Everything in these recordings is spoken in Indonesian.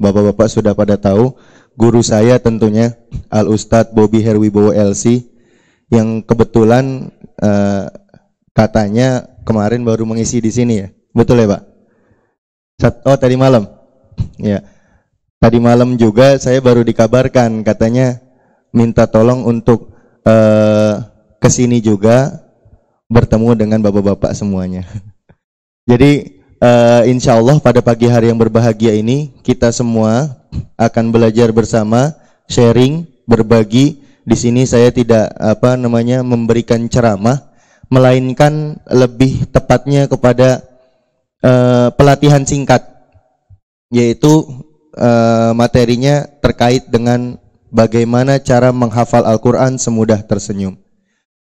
Bapak-bapak sudah pada tahu, guru saya tentunya Al Ustad Bobby Herwibowo LC yang kebetulan uh, katanya kemarin baru mengisi di sini ya. Betul ya, Pak? Oh, tadi malam. Ya. Tadi malam juga saya baru dikabarkan katanya minta tolong untuk uh, eh, kesini juga bertemu dengan bapak-bapak semuanya. Jadi uh, eh, insya Allah pada pagi hari yang berbahagia ini kita semua akan belajar bersama, sharing, berbagi. Di sini saya tidak apa namanya memberikan ceramah, melainkan lebih tepatnya kepada uh, pelatihan singkat, yaitu uh, materinya terkait dengan bagaimana cara menghafal Al-Quran semudah tersenyum.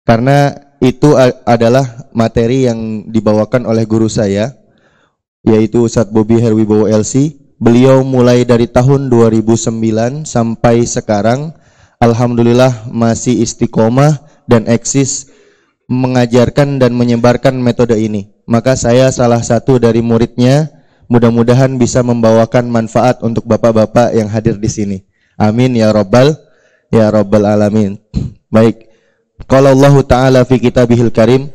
Karena itu adalah materi yang dibawakan oleh guru saya yaitu Ustadz Bobby Herwibowo LC. Beliau mulai dari tahun 2009 sampai sekarang alhamdulillah masih istiqomah dan eksis mengajarkan dan menyebarkan metode ini. Maka saya salah satu dari muridnya, mudah-mudahan bisa membawakan manfaat untuk bapak-bapak yang hadir di sini. Amin ya robbal ya robbal alamin. Baik. Kalau Allah Ta'ala fi kitabihil karim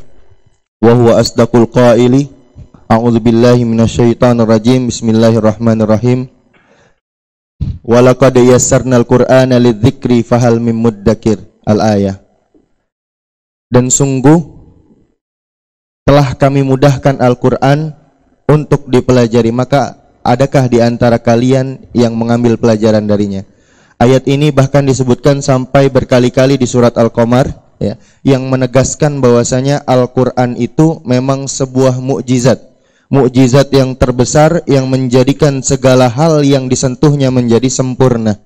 wa huwa asdaqul qaili A'udzu billahi minasyaitonir rajim. Bismillahirrahmanirrahim. laqad yassarnal Qur'ana lidzikri fahal mim muddakir. Al-ayah. Dan sungguh telah kami mudahkan Al-Qur'an untuk dipelajari, maka adakah di antara kalian yang mengambil pelajaran darinya? Ayat ini bahkan disebutkan sampai berkali-kali di surat Al-Qamar ya, yang menegaskan bahwasanya Al-Qur'an itu memang sebuah mukjizat mukjizat yang terbesar yang menjadikan segala hal yang disentuhnya menjadi sempurna.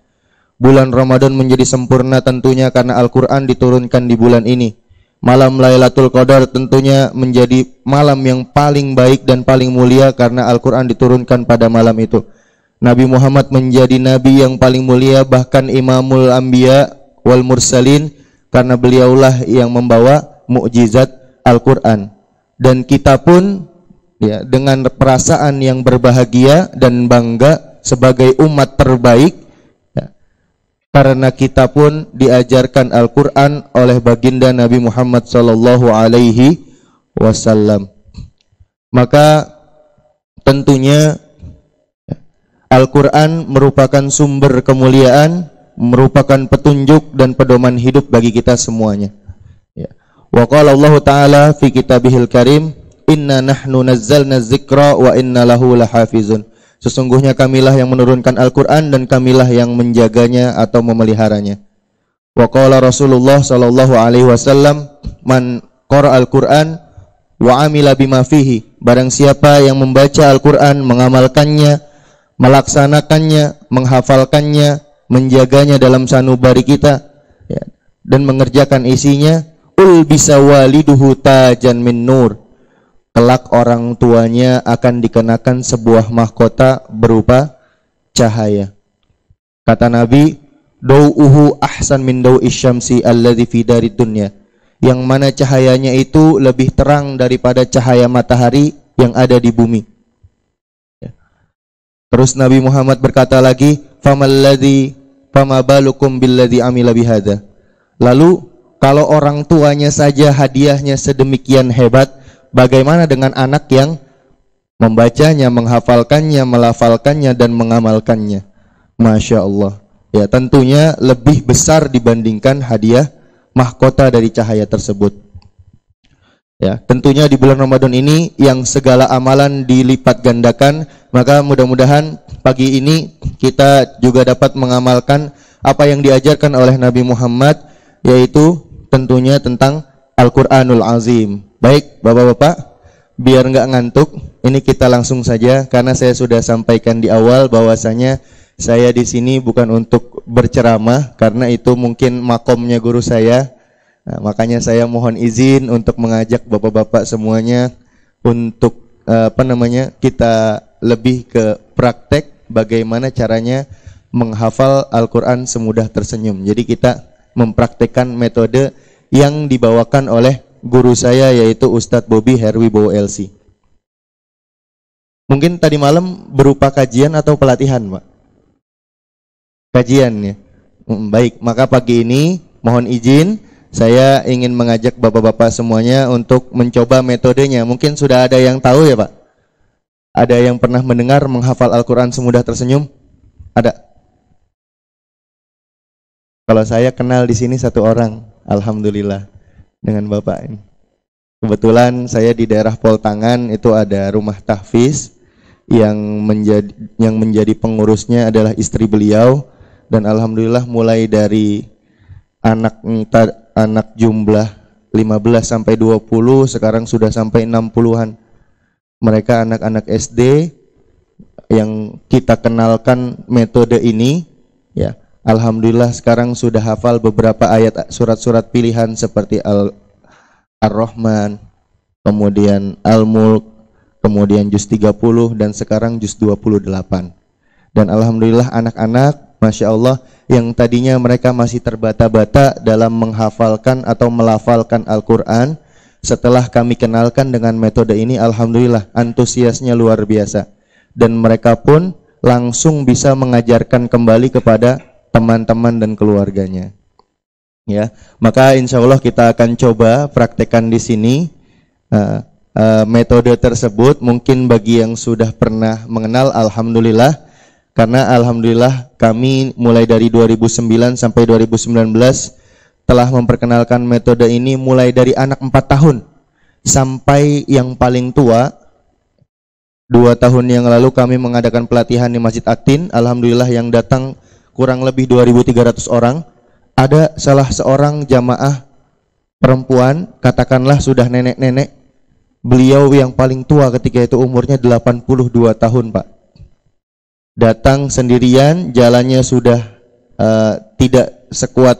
Bulan Ramadan menjadi sempurna tentunya karena Al-Qur'an diturunkan di bulan ini. Malam Lailatul Qadar tentunya menjadi malam yang paling baik dan paling mulia karena Al-Qur'an diturunkan pada malam itu. Nabi Muhammad menjadi nabi yang paling mulia bahkan Imamul Anbiya wal Mursalin karena beliaulah yang membawa mukjizat Al-Qur'an. Dan kita pun ya dengan perasaan yang berbahagia dan bangga sebagai umat terbaik ya, karena kita pun diajarkan Al-Qur'an oleh baginda Nabi Muhammad sallallahu alaihi wasallam. Maka tentunya ya, Al-Qur'an merupakan sumber kemuliaan, merupakan petunjuk dan pedoman hidup bagi kita semuanya. Ya. Wa qala Allah taala fi kitabihil karim Inna nahnu nazzalna zikra wa inna lahu lahafizun. Sesungguhnya kamilah yang menurunkan Al-Qur'an dan kamilah yang menjaganya atau memeliharanya. Wa qala Rasulullah sallallahu alaihi wasallam man qara Al-Qur'an wa amila bima fihi. Barang siapa yang membaca Al-Qur'an, mengamalkannya, melaksanakannya, menghafalkannya, menjaganya dalam sanubari kita ya, dan mengerjakan isinya, ul bisa waliduhu tajan min nur kelak orang tuanya akan dikenakan sebuah mahkota berupa cahaya. Kata Nabi, "Dau'uhu ahsan min dau'is syamsi alladzi fi darid dunya." Yang mana cahayanya itu lebih terang daripada cahaya matahari yang ada di bumi. Ya. Terus Nabi Muhammad berkata lagi, "Famalladzi famabalukum billadzi amila bihadza." Lalu kalau orang tuanya saja hadiahnya sedemikian hebat, Bagaimana dengan anak yang membacanya, menghafalkannya, melafalkannya dan mengamalkannya? Masya Allah. Ya, tentunya lebih besar dibandingkan hadiah mahkota dari cahaya tersebut. Ya, tentunya di bulan Ramadan ini yang segala amalan dilipat gandakan, maka mudah-mudahan pagi ini kita juga dapat mengamalkan apa yang diajarkan oleh Nabi Muhammad yaitu tentunya tentang Al-Qur'anul Azim. Baik, Bapak-bapak, biar nggak ngantuk, ini kita langsung saja karena saya sudah sampaikan di awal bahwasanya saya di sini bukan untuk berceramah karena itu mungkin makomnya guru saya. Nah, makanya saya mohon izin untuk mengajak Bapak-bapak semuanya untuk eh, apa namanya? kita lebih ke praktek bagaimana caranya menghafal Al-Qur'an semudah tersenyum. Jadi kita mempraktekkan metode yang dibawakan oleh guru saya yaitu Ustadz Bobby Herwibowo LC. Mungkin tadi malam berupa kajian atau pelatihan, Pak? Kajian ya. Mm, baik, maka pagi ini mohon izin saya ingin mengajak Bapak-bapak semuanya untuk mencoba metodenya. Mungkin sudah ada yang tahu ya, Pak? Ada yang pernah mendengar menghafal Al-Qur'an semudah tersenyum? Ada? Kalau saya kenal di sini satu orang, alhamdulillah dengan Bapak ini. Kebetulan saya di daerah Poltangan itu ada rumah tahfiz yang menjadi yang menjadi pengurusnya adalah istri beliau dan alhamdulillah mulai dari anak anak jumlah 15 sampai 20 sekarang sudah sampai 60-an. Mereka anak-anak SD yang kita kenalkan metode ini ya Alhamdulillah sekarang sudah hafal beberapa ayat surat-surat pilihan seperti Al Ar-Rahman, kemudian Al-Mulk, kemudian juz 30 dan sekarang juz 28. Dan alhamdulillah anak-anak Masya Allah yang tadinya mereka masih terbata-bata dalam menghafalkan atau melafalkan Al-Quran Setelah kami kenalkan dengan metode ini Alhamdulillah antusiasnya luar biasa Dan mereka pun langsung bisa mengajarkan kembali kepada teman-teman dan keluarganya. Ya, maka insya Allah kita akan coba praktekkan di sini uh, uh, metode tersebut. Mungkin bagi yang sudah pernah mengenal, alhamdulillah, karena alhamdulillah kami mulai dari 2009 sampai 2019 telah memperkenalkan metode ini mulai dari anak empat tahun sampai yang paling tua Dua tahun yang lalu kami mengadakan pelatihan di Masjid Atin. Alhamdulillah yang datang kurang lebih 2.300 orang, ada salah seorang jamaah perempuan, katakanlah sudah nenek-nenek, beliau yang paling tua ketika itu umurnya 82 tahun Pak. Datang sendirian, jalannya sudah uh, tidak sekuat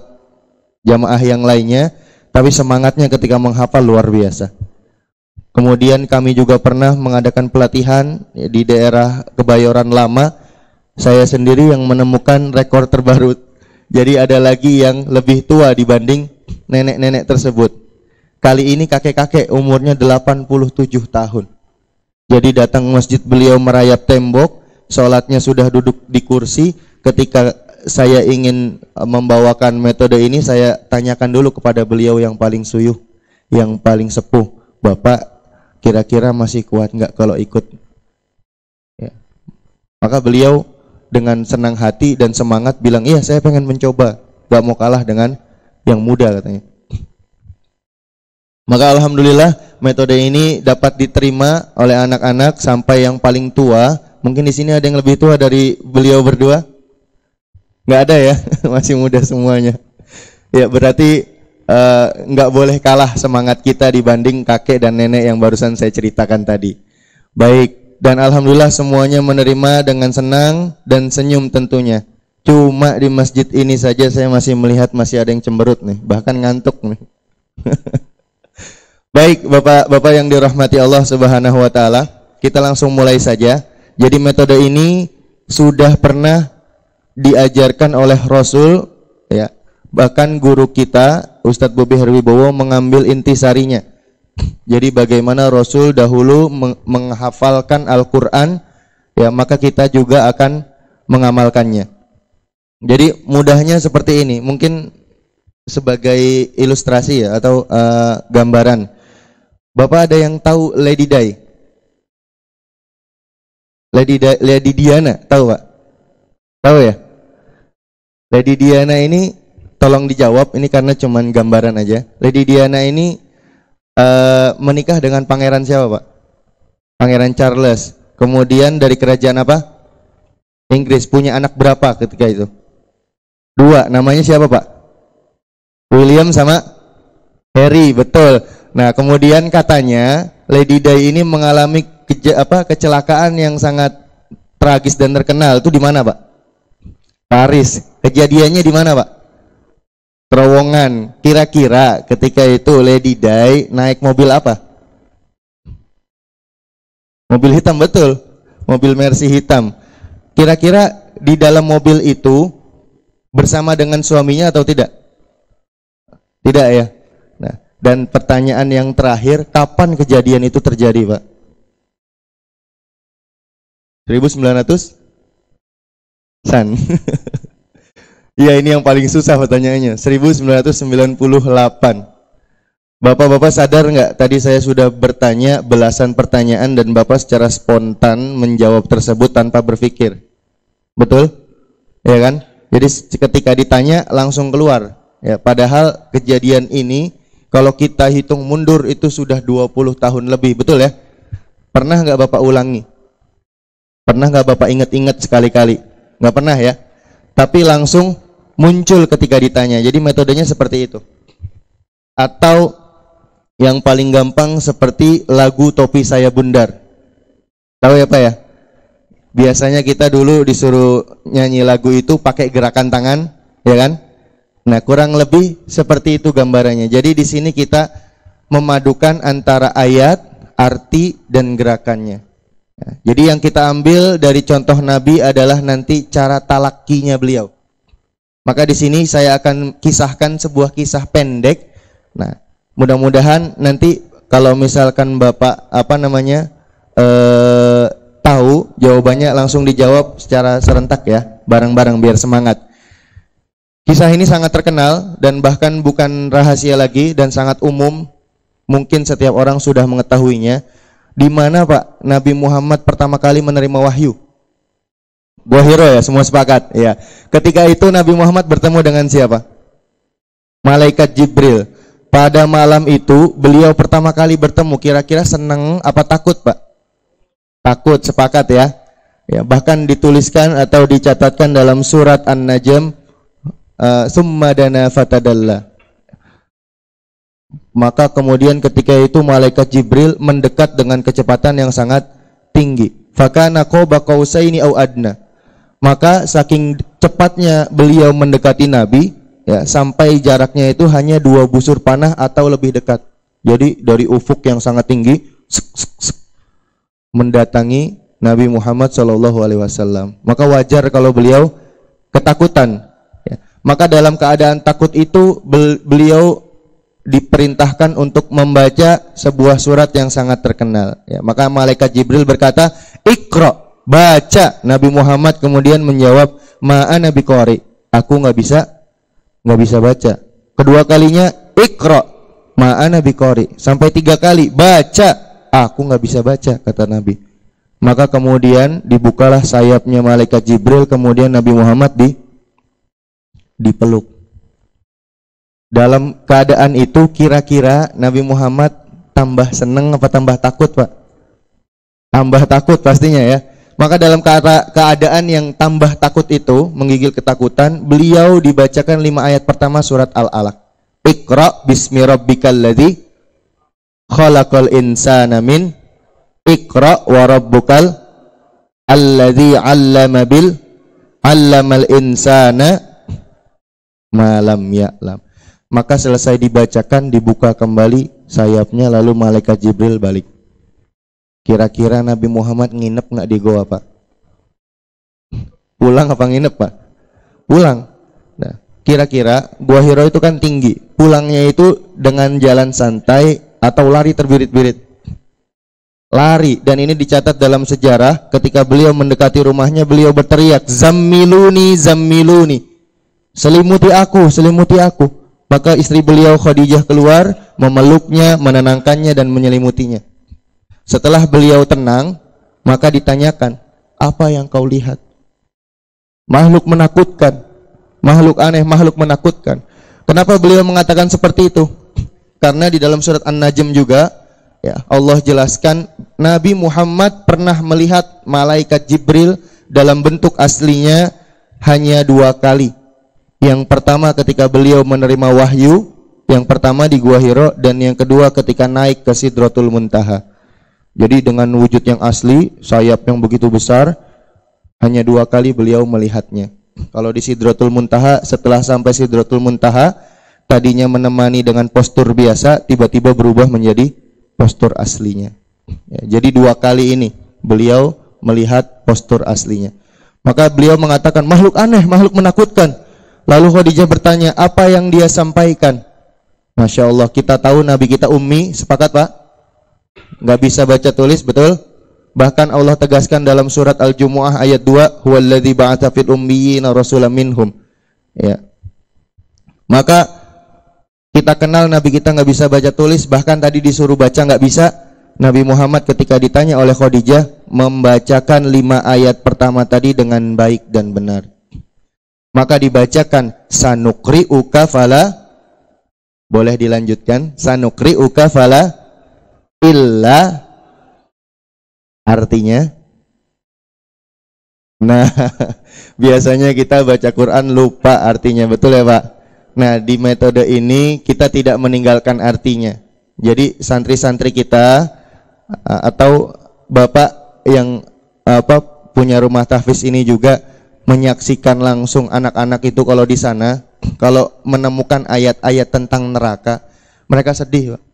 jamaah yang lainnya, tapi semangatnya ketika menghafal luar biasa. Kemudian kami juga pernah mengadakan pelatihan di daerah Kebayoran Lama, saya sendiri yang menemukan rekor terbaru. Jadi ada lagi yang lebih tua dibanding nenek-nenek tersebut. Kali ini kakek-kakek umurnya 87 tahun. Jadi datang masjid beliau merayap tembok, sholatnya sudah duduk di kursi. Ketika saya ingin e, membawakan metode ini, saya tanyakan dulu kepada beliau yang paling suyuh, yang paling sepuh. Bapak kira-kira masih kuat nggak kalau ikut? Ya. Maka beliau dengan senang hati dan semangat bilang, iya saya pengen mencoba, gak mau kalah dengan yang muda katanya. Maka alhamdulillah metode ini dapat diterima oleh anak-anak sampai yang paling tua. Mungkin di sini ada yang lebih tua dari beliau berdua? Nggak ada ya, masih muda semuanya. Ya berarti uh, boleh kalah semangat kita dibanding kakek dan nenek yang barusan saya ceritakan tadi. Baik, dan alhamdulillah semuanya menerima dengan senang dan senyum tentunya. Cuma di masjid ini saja saya masih melihat masih ada yang cemberut nih, bahkan ngantuk nih. Baik, Bapak-bapak yang dirahmati Allah Subhanahu wa taala, kita langsung mulai saja. Jadi metode ini sudah pernah diajarkan oleh Rasul ya. Bahkan guru kita Ustadz Bobi Herwibowo mengambil intisarinya jadi bagaimana Rasul dahulu menghafalkan Al-Qur'an, ya maka kita juga akan mengamalkannya. Jadi mudahnya seperti ini. Mungkin sebagai ilustrasi ya atau uh, gambaran. Bapak ada yang tahu Lady Day? Lady Di Lady Diana, tahu Pak? Tahu ya? Lady Diana ini tolong dijawab ini karena cuman gambaran aja. Lady Diana ini Eh, menikah dengan pangeran siapa, Pak? Pangeran Charles. Kemudian dari kerajaan apa? Inggris punya anak berapa ketika itu? Dua. Namanya siapa, Pak? William sama Harry, betul. Nah, kemudian katanya Lady Day ini mengalami keja, apa kecelakaan yang sangat tragis dan terkenal. Itu di mana, Pak? Paris. Kejadiannya di mana, Pak? Terowongan. Kira-kira ketika itu Lady Day naik mobil apa? Mobil hitam betul. Mobil Mercy hitam. Kira-kira di dalam mobil itu bersama dengan suaminya atau tidak? Tidak ya. Nah, dan pertanyaan yang terakhir, kapan kejadian itu terjadi, Pak? 1900 San. Iya ini yang paling susah pertanyaannya. 1998. Bapak-bapak sadar nggak tadi saya sudah bertanya belasan pertanyaan dan bapak secara spontan menjawab tersebut tanpa berpikir. Betul? Ya kan? Jadi ketika ditanya langsung keluar. Ya, padahal kejadian ini kalau kita hitung mundur itu sudah 20 tahun lebih, betul ya? Pernah nggak Bapak ulangi? Pernah nggak Bapak ingat-ingat sekali-kali? Nggak pernah ya? Tapi langsung muncul ketika ditanya. Jadi metodenya seperti itu. Atau yang paling gampang seperti lagu topi saya bundar. Tahu ya Pak ya? Biasanya kita dulu disuruh nyanyi lagu itu pakai gerakan tangan, ya kan? Nah, kurang lebih seperti itu gambarannya. Jadi di sini kita memadukan antara ayat, arti dan gerakannya. Jadi yang kita ambil dari contoh Nabi adalah nanti cara talakinya beliau maka di sini saya akan kisahkan sebuah kisah pendek. Nah, mudah-mudahan nanti kalau misalkan Bapak apa namanya eh tahu jawabannya langsung dijawab secara serentak ya, bareng-bareng biar semangat. Kisah ini sangat terkenal dan bahkan bukan rahasia lagi dan sangat umum. Mungkin setiap orang sudah mengetahuinya. Di mana Pak Nabi Muhammad pertama kali menerima wahyu? hero ya, semua sepakat. Ya. Ketika itu Nabi Muhammad bertemu dengan siapa? Malaikat Jibril. Pada malam itu beliau pertama kali bertemu. Kira-kira seneng apa takut pak? Takut, sepakat ya. Ya, bahkan dituliskan atau dicatatkan dalam surat An-Najm uh, summa dana fatadalla maka kemudian ketika itu malaikat Jibril mendekat dengan kecepatan yang sangat tinggi fakana bakau qausaini au adna maka saking cepatnya beliau mendekati Nabi ya sampai jaraknya itu hanya dua busur panah atau lebih dekat jadi dari ufuk yang sangat tinggi sek, sek, sek, mendatangi Nabi Muhammad Shallallahu Alaihi Wasallam maka wajar kalau beliau ketakutan ya. maka dalam keadaan takut itu beliau diperintahkan untuk membaca sebuah surat yang sangat terkenal ya. maka malaikat Jibril berkata ikro baca. Nabi Muhammad kemudian menjawab, "Ma'a nabi Qori Aku nggak bisa nggak bisa baca. Kedua kalinya ikro ma'a nabi Qori Sampai tiga kali baca. Aku nggak bisa baca kata Nabi. Maka kemudian dibukalah sayapnya malaikat Jibril kemudian Nabi Muhammad di dipeluk. Dalam keadaan itu kira-kira Nabi Muhammad tambah seneng apa tambah takut, Pak? Tambah takut pastinya ya. Maka dalam keadaan yang tambah takut itu, menggigil ketakutan, beliau dibacakan lima ayat pertama surat Al-Alaq. Iqra bismi rabbikal ladzi khalaqal insana min Iqra wa rabbukal alladzi 'allama bil 'allamal insana malam ya'lam. Maka selesai dibacakan dibuka kembali sayapnya lalu malaikat Jibril balik. Kira-kira Nabi Muhammad nginep nggak di goa, Pak? Pulang apa nginep, Pak? Pulang. Nah, kira-kira Gua hero itu kan tinggi. Pulangnya itu dengan jalan santai atau lari terbirit-birit. Lari dan ini dicatat dalam sejarah ketika beliau mendekati rumahnya beliau berteriak zamiluni, zamiluni, selimuti aku selimuti aku maka istri beliau Khadijah keluar memeluknya menenangkannya dan menyelimutinya setelah beliau tenang, maka ditanyakan, apa yang kau lihat? Makhluk menakutkan, makhluk aneh, makhluk menakutkan. Kenapa beliau mengatakan seperti itu? Karena di dalam surat An-Najm juga, ya Allah jelaskan Nabi Muhammad pernah melihat malaikat Jibril dalam bentuk aslinya hanya dua kali. Yang pertama ketika beliau menerima wahyu, yang pertama di Gua Hiro dan yang kedua ketika naik ke Sidrotul Muntaha. Jadi dengan wujud yang asli, sayap yang begitu besar, hanya dua kali beliau melihatnya. Kalau di Sidratul Muntaha, setelah sampai Sidratul Muntaha, tadinya menemani dengan postur biasa, tiba-tiba berubah menjadi postur aslinya. Ya, jadi dua kali ini beliau melihat postur aslinya. Maka beliau mengatakan makhluk aneh, makhluk menakutkan. Lalu Khadijah bertanya, apa yang dia sampaikan? Masya Allah, kita tahu Nabi kita ummi, sepakat pak? nggak bisa baca tulis betul bahkan Allah tegaskan dalam surat Al-Jumuah ayat 2 huwaladhi baatafid fil ummiyina rasulam minhum ya maka kita kenal Nabi kita nggak bisa baca tulis bahkan tadi disuruh baca nggak bisa Nabi Muhammad ketika ditanya oleh Khadijah membacakan lima ayat pertama tadi dengan baik dan benar maka dibacakan sanukri uka fala boleh dilanjutkan sanukri uka fala illa artinya Nah, biasanya kita baca Quran lupa artinya, betul ya, Pak? Nah, di metode ini kita tidak meninggalkan artinya. Jadi santri-santri kita atau Bapak yang apa punya rumah tahfiz ini juga menyaksikan langsung anak-anak itu kalau di sana, kalau menemukan ayat-ayat tentang neraka, mereka sedih, Pak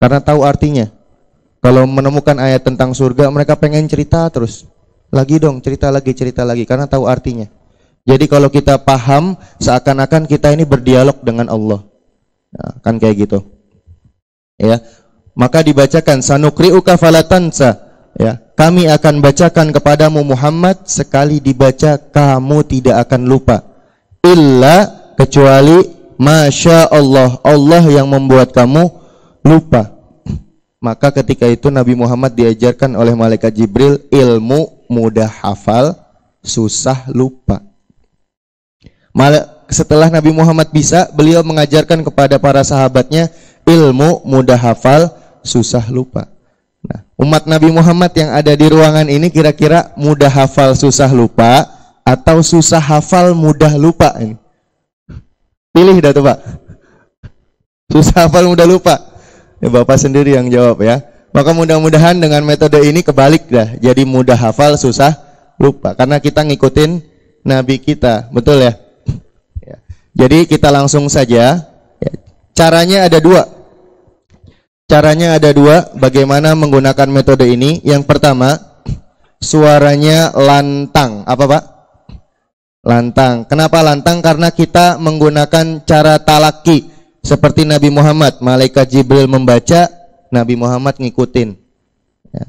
karena tahu artinya. Kalau menemukan ayat tentang surga, mereka pengen cerita terus. Lagi dong, cerita lagi, cerita lagi, karena tahu artinya. Jadi kalau kita paham, seakan-akan kita ini berdialog dengan Allah. Nah, kan kayak gitu. Ya. Maka dibacakan sanukri'uka falatansa. Ya, kami akan bacakan kepadamu Muhammad sekali dibaca kamu tidak akan lupa. Illa kecuali Masya Allah, Allah yang membuat kamu lupa. Maka ketika itu Nabi Muhammad diajarkan oleh malaikat Jibril ilmu mudah hafal, susah lupa. setelah Nabi Muhammad bisa, beliau mengajarkan kepada para sahabatnya ilmu mudah hafal, susah lupa. Nah, umat Nabi Muhammad yang ada di ruangan ini kira-kira mudah hafal, susah lupa atau susah hafal, mudah lupa ini. Pilih dah tuh, Pak. Susah hafal, mudah lupa ya Bapak sendiri yang jawab ya. Maka mudah-mudahan dengan metode ini kebalik dah. Jadi mudah hafal, susah lupa. Karena kita ngikutin Nabi kita. Betul ya? ya. Jadi kita langsung saja. Ya. Caranya ada dua. Caranya ada dua bagaimana menggunakan metode ini. Yang pertama, suaranya lantang. Apa Pak? Lantang. Kenapa lantang? Karena kita menggunakan cara talaki. Seperti Nabi Muhammad, malaikat Jibril membaca, Nabi Muhammad ngikutin. Ya.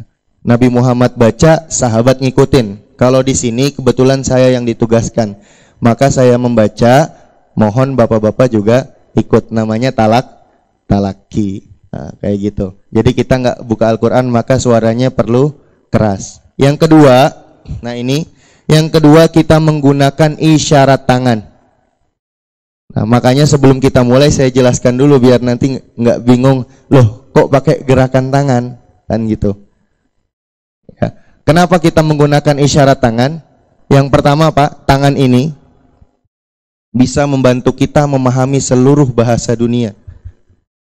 Nabi Muhammad baca, sahabat ngikutin. Kalau di sini kebetulan saya yang ditugaskan, maka saya membaca, mohon bapak-bapak juga ikut namanya talak talaki. Nah, kayak gitu. Jadi kita nggak buka Al-Quran maka suaranya perlu keras. Yang kedua, nah ini, yang kedua kita menggunakan isyarat tangan. Nah, makanya sebelum kita mulai saya jelaskan dulu biar nanti nggak bingung, loh kok pakai gerakan tangan kan gitu. Ya. Kenapa kita menggunakan isyarat tangan? Yang pertama Pak, tangan ini bisa membantu kita memahami seluruh bahasa dunia.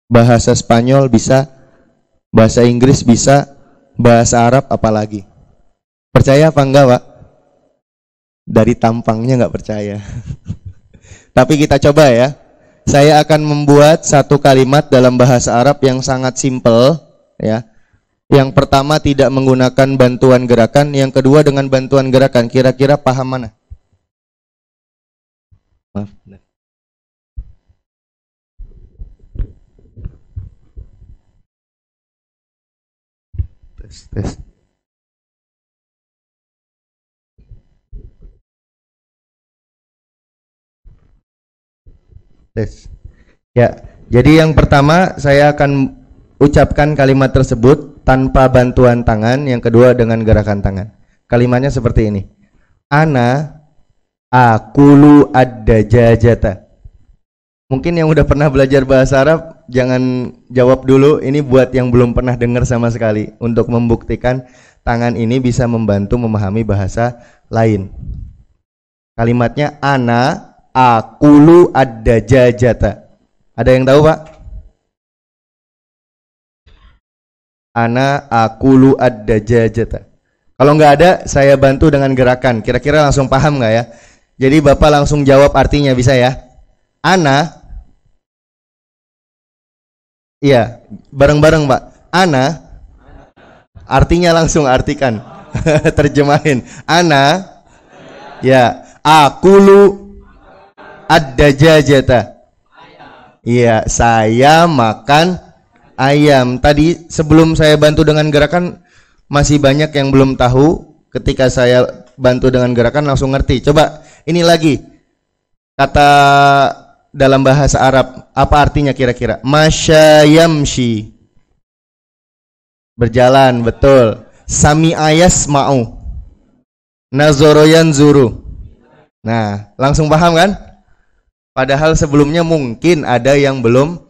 Bahasa Spanyol bisa, bahasa Inggris bisa, bahasa Arab apalagi. Percaya apa enggak Pak? Dari tampangnya nggak percaya. Tapi kita coba ya. Saya akan membuat satu kalimat dalam bahasa Arab yang sangat simpel ya. Yang pertama tidak menggunakan bantuan gerakan, yang kedua dengan bantuan gerakan. Kira-kira paham mana? Maaf. Tes, tes. Ya, jadi yang pertama saya akan ucapkan kalimat tersebut tanpa bantuan tangan, yang kedua dengan gerakan tangan. Kalimatnya seperti ini. Ana akulu ada dajajata Mungkin yang udah pernah belajar bahasa Arab jangan jawab dulu, ini buat yang belum pernah dengar sama sekali untuk membuktikan tangan ini bisa membantu memahami bahasa lain. Kalimatnya ana akulu ada tak? Ada yang tahu, Pak? Ana akulu ada tak? Kalau nggak ada, saya bantu dengan gerakan. Kira-kira langsung paham nggak ya? Jadi Bapak langsung jawab artinya bisa ya? Ana Iya, bareng-bareng Pak. Ana artinya langsung artikan. Terjemahin. Ana ya, akulu ad-dajajata. Iya, saya makan ayam. Tadi sebelum saya bantu dengan gerakan masih banyak yang belum tahu. Ketika saya bantu dengan gerakan langsung ngerti. Coba ini lagi kata dalam bahasa Arab apa artinya kira-kira? Masyayamshi. Berjalan, betul. Sami ayas mau. Nazoroyan zuru. Nah, langsung paham kan? Padahal sebelumnya mungkin ada yang belum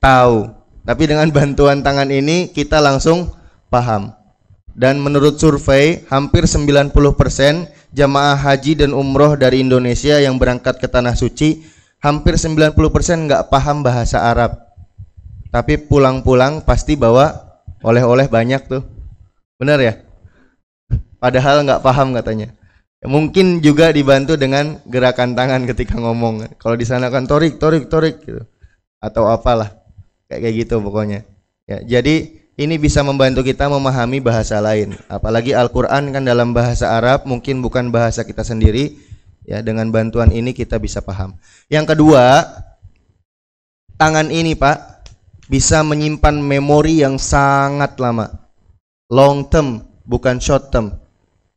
tahu. Tapi dengan bantuan tangan ini kita langsung paham. Dan menurut survei, hampir 90% jamaah haji dan umroh dari Indonesia yang berangkat ke Tanah Suci, hampir 90% nggak paham bahasa Arab. Tapi pulang-pulang pasti bawa oleh-oleh banyak tuh. Benar ya? Padahal nggak paham katanya. Mungkin juga dibantu dengan gerakan tangan ketika ngomong. Kalau di sana kan torik, torik, torik gitu. Atau apalah. Kayak kayak gitu pokoknya. Ya, jadi ini bisa membantu kita memahami bahasa lain. Apalagi Al-Qur'an kan dalam bahasa Arab, mungkin bukan bahasa kita sendiri. Ya, dengan bantuan ini kita bisa paham. Yang kedua, tangan ini, Pak, bisa menyimpan memori yang sangat lama. Long term, bukan short term.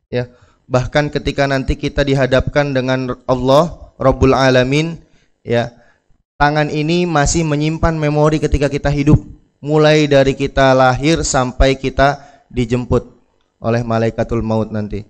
Ya, bahkan ketika nanti kita dihadapkan dengan Allah Rabbul Alamin ya tangan ini masih menyimpan memori ketika kita hidup mulai dari kita lahir sampai kita dijemput oleh malaikatul maut nanti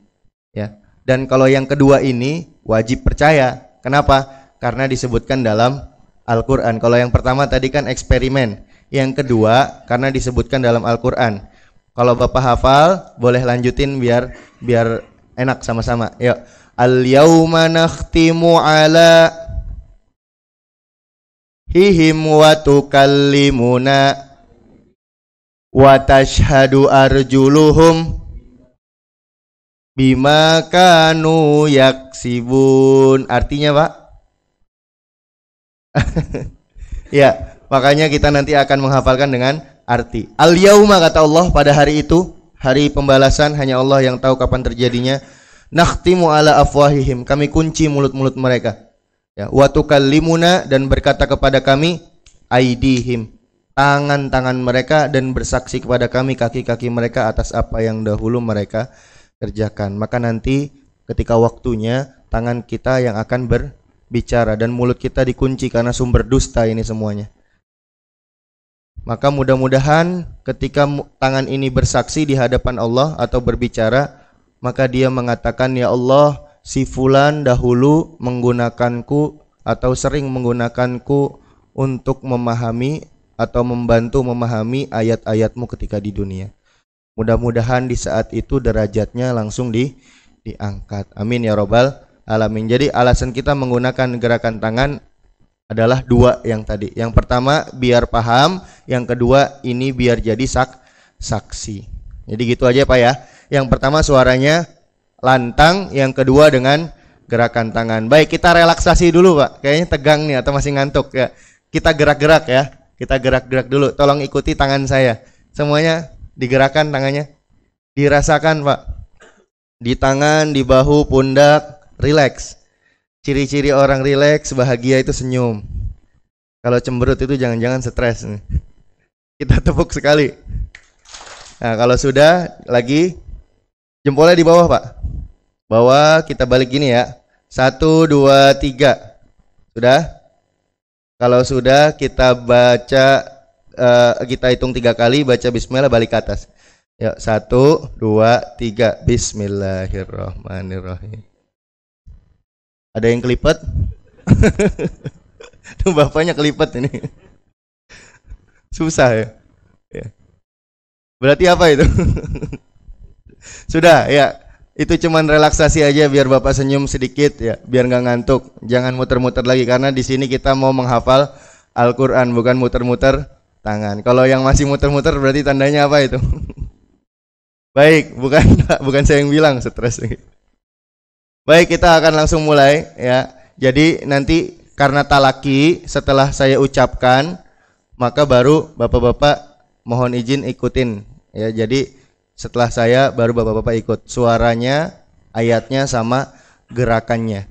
ya dan kalau yang kedua ini wajib percaya kenapa karena disebutkan dalam Al-Qur'an kalau yang pertama tadi kan eksperimen yang kedua karena disebutkan dalam Al-Qur'an kalau Bapak hafal boleh lanjutin biar biar Enak sama-sama. Yuk. Al yauma nakhtimu ala hihim wa tukallimuna wa tashhadu arjuluhum bima kanu yaksibun. Artinya, Pak? ya, makanya kita nanti akan menghafalkan dengan arti. Al yauma kata Allah pada hari itu hari pembalasan hanya Allah yang tahu kapan terjadinya. Nakhtimu ala afwahihim, kami kunci mulut-mulut mereka. Ya, wa dan berkata kepada kami aidihim, tangan-tangan mereka dan bersaksi kepada kami kaki-kaki mereka atas apa yang dahulu mereka kerjakan. Maka nanti ketika waktunya tangan kita yang akan berbicara dan mulut kita dikunci karena sumber dusta ini semuanya. Maka mudah-mudahan ketika tangan ini bersaksi di hadapan Allah atau berbicara, maka dia mengatakan, "Ya Allah, si fulan dahulu menggunakanku atau sering menggunakanku untuk memahami atau membantu memahami ayat-ayatmu ketika di dunia." Mudah-mudahan di saat itu derajatnya langsung di diangkat. Amin ya robbal alamin. Jadi alasan kita menggunakan gerakan tangan adalah dua yang tadi. Yang pertama biar paham, yang kedua ini biar jadi sak saksi. Jadi gitu aja Pak ya. Yang pertama suaranya lantang, yang kedua dengan gerakan tangan. Baik, kita relaksasi dulu Pak. Kayaknya tegang nih atau masih ngantuk ya. Kita gerak-gerak ya. Kita gerak-gerak dulu. Tolong ikuti tangan saya. Semuanya digerakkan tangannya. Dirasakan Pak. Di tangan, di bahu, pundak, relax. Ciri-ciri orang rileks, bahagia itu senyum. Kalau cemberut itu jangan-jangan stres nih. Kita tepuk sekali. Nah, kalau sudah lagi jempolnya di bawah, Pak. Bawah kita balik gini ya. Satu, dua, tiga. Sudah? Kalau sudah kita baca uh, kita hitung tiga kali baca Bismillah balik ke atas. Ya satu dua tiga Bismillahirrahmanirrahim. Ada yang kelipet? Tuh bapaknya kelipet ini. Susah ya. ya. Berarti apa itu? Sudah ya. Itu cuman relaksasi aja biar bapak senyum sedikit ya, biar nggak ngantuk. Jangan muter-muter lagi karena di sini kita mau menghafal Al-Qur'an bukan muter-muter tangan. Kalau yang masih muter-muter berarti tandanya apa itu? Baik, bukan bukan saya yang bilang stres. Baik, kita akan langsung mulai ya. Jadi nanti karena talaki setelah saya ucapkan maka baru Bapak-bapak mohon izin ikutin ya. Jadi setelah saya baru Bapak-bapak ikut suaranya, ayatnya sama gerakannya.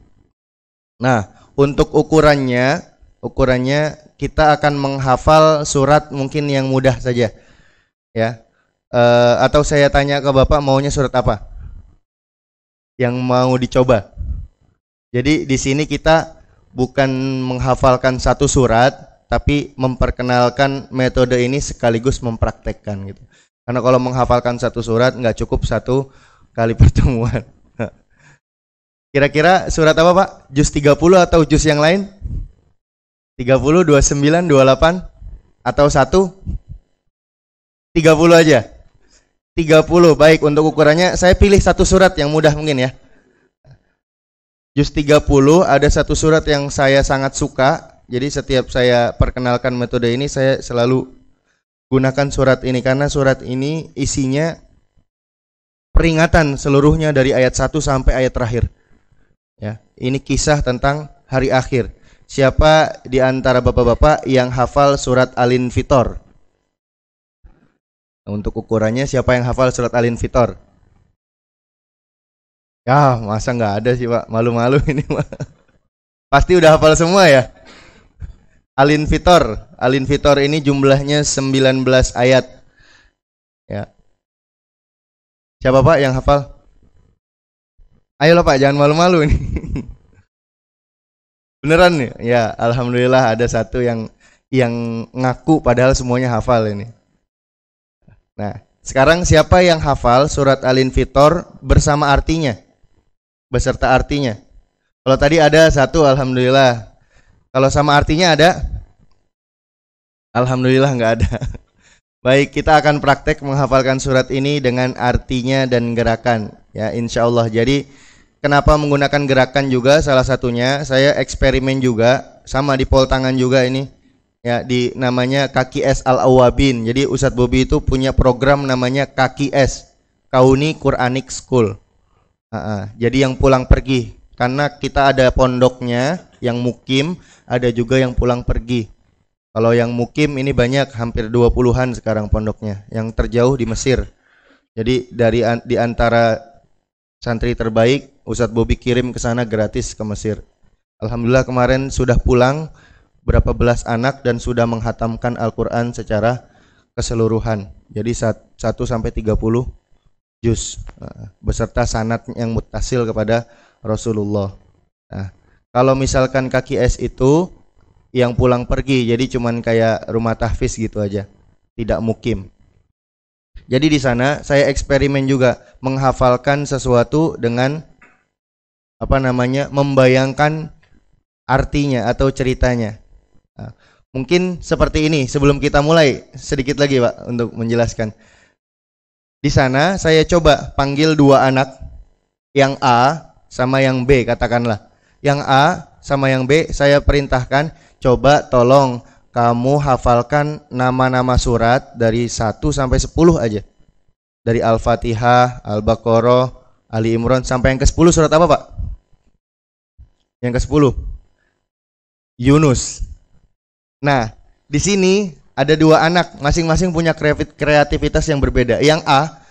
Nah, untuk ukurannya, ukurannya kita akan menghafal surat mungkin yang mudah saja. Ya. E, atau saya tanya ke Bapak maunya surat apa? yang mau dicoba. Jadi di sini kita bukan menghafalkan satu surat, tapi memperkenalkan metode ini sekaligus mempraktekkan gitu. Karena kalau menghafalkan satu surat nggak cukup satu kali pertemuan. Kira-kira surat apa Pak? Jus 30 atau jus yang lain? 30, 29, 28 atau 1? 30 aja. 30. Baik, untuk ukurannya saya pilih satu surat yang mudah mungkin ya. Juz 30 ada satu surat yang saya sangat suka. Jadi setiap saya perkenalkan metode ini saya selalu gunakan surat ini karena surat ini isinya peringatan seluruhnya dari ayat 1 sampai ayat terakhir. Ya, ini kisah tentang hari akhir. Siapa di antara bapak-bapak yang hafal surat Alin Fitor Nah, untuk ukurannya siapa yang hafal surat alin fitor Ya, masa nggak ada sih Pak? Malu-malu ini Pak. Pasti udah hafal semua ya? alin fitor alin fitor ini jumlahnya 19 ayat. Ya. Siapa Pak yang hafal? Ayo Ayolah Pak, jangan malu-malu ini. Beneran nih? Ya, alhamdulillah ada satu yang yang ngaku padahal semuanya hafal ini. Nah, sekarang siapa yang hafal surat Al-Infitor bersama artinya? Beserta artinya. Kalau tadi ada satu, Alhamdulillah. Kalau sama artinya ada? Alhamdulillah nggak ada. Baik, kita akan praktek menghafalkan surat ini dengan artinya dan gerakan. Ya, insya Allah. Jadi, kenapa menggunakan gerakan juga salah satunya? Saya eksperimen juga, sama di pol tangan juga ini ya di namanya Kaki Es Al Awabin. Jadi Ustadz Bobi itu punya program namanya Kaki Es Kauni Quranic School. Uh, uh, jadi yang pulang pergi karena kita ada pondoknya yang mukim, ada juga yang pulang pergi. Kalau yang mukim ini banyak hampir 20-an sekarang pondoknya, yang terjauh di Mesir. Jadi dari an di antara santri terbaik Ustadz Bobi kirim ke sana gratis ke Mesir. Alhamdulillah kemarin sudah pulang berapa belas anak dan sudah menghatamkan Al-Quran secara keseluruhan. Jadi 1 sampai 30 juz eh, beserta sanat yang mutasil kepada Rasulullah. Nah, kalau misalkan kaki es itu yang pulang pergi, jadi cuman kayak rumah tahfiz gitu aja, tidak mukim. Jadi di sana saya eksperimen juga menghafalkan sesuatu dengan apa namanya membayangkan artinya atau ceritanya. Nah, mungkin seperti ini sebelum kita mulai sedikit lagi Pak untuk menjelaskan. Di sana saya coba panggil dua anak yang A sama yang B katakanlah. Yang A sama yang B saya perintahkan coba tolong kamu hafalkan nama-nama surat dari 1 sampai 10 aja. Dari Al-Fatihah, Al-Baqarah, Ali Imran sampai yang ke-10 surat apa, Pak? Yang ke-10. Yunus. Nah, di sini ada dua anak, masing-masing punya kreativitas yang berbeda. Yang A,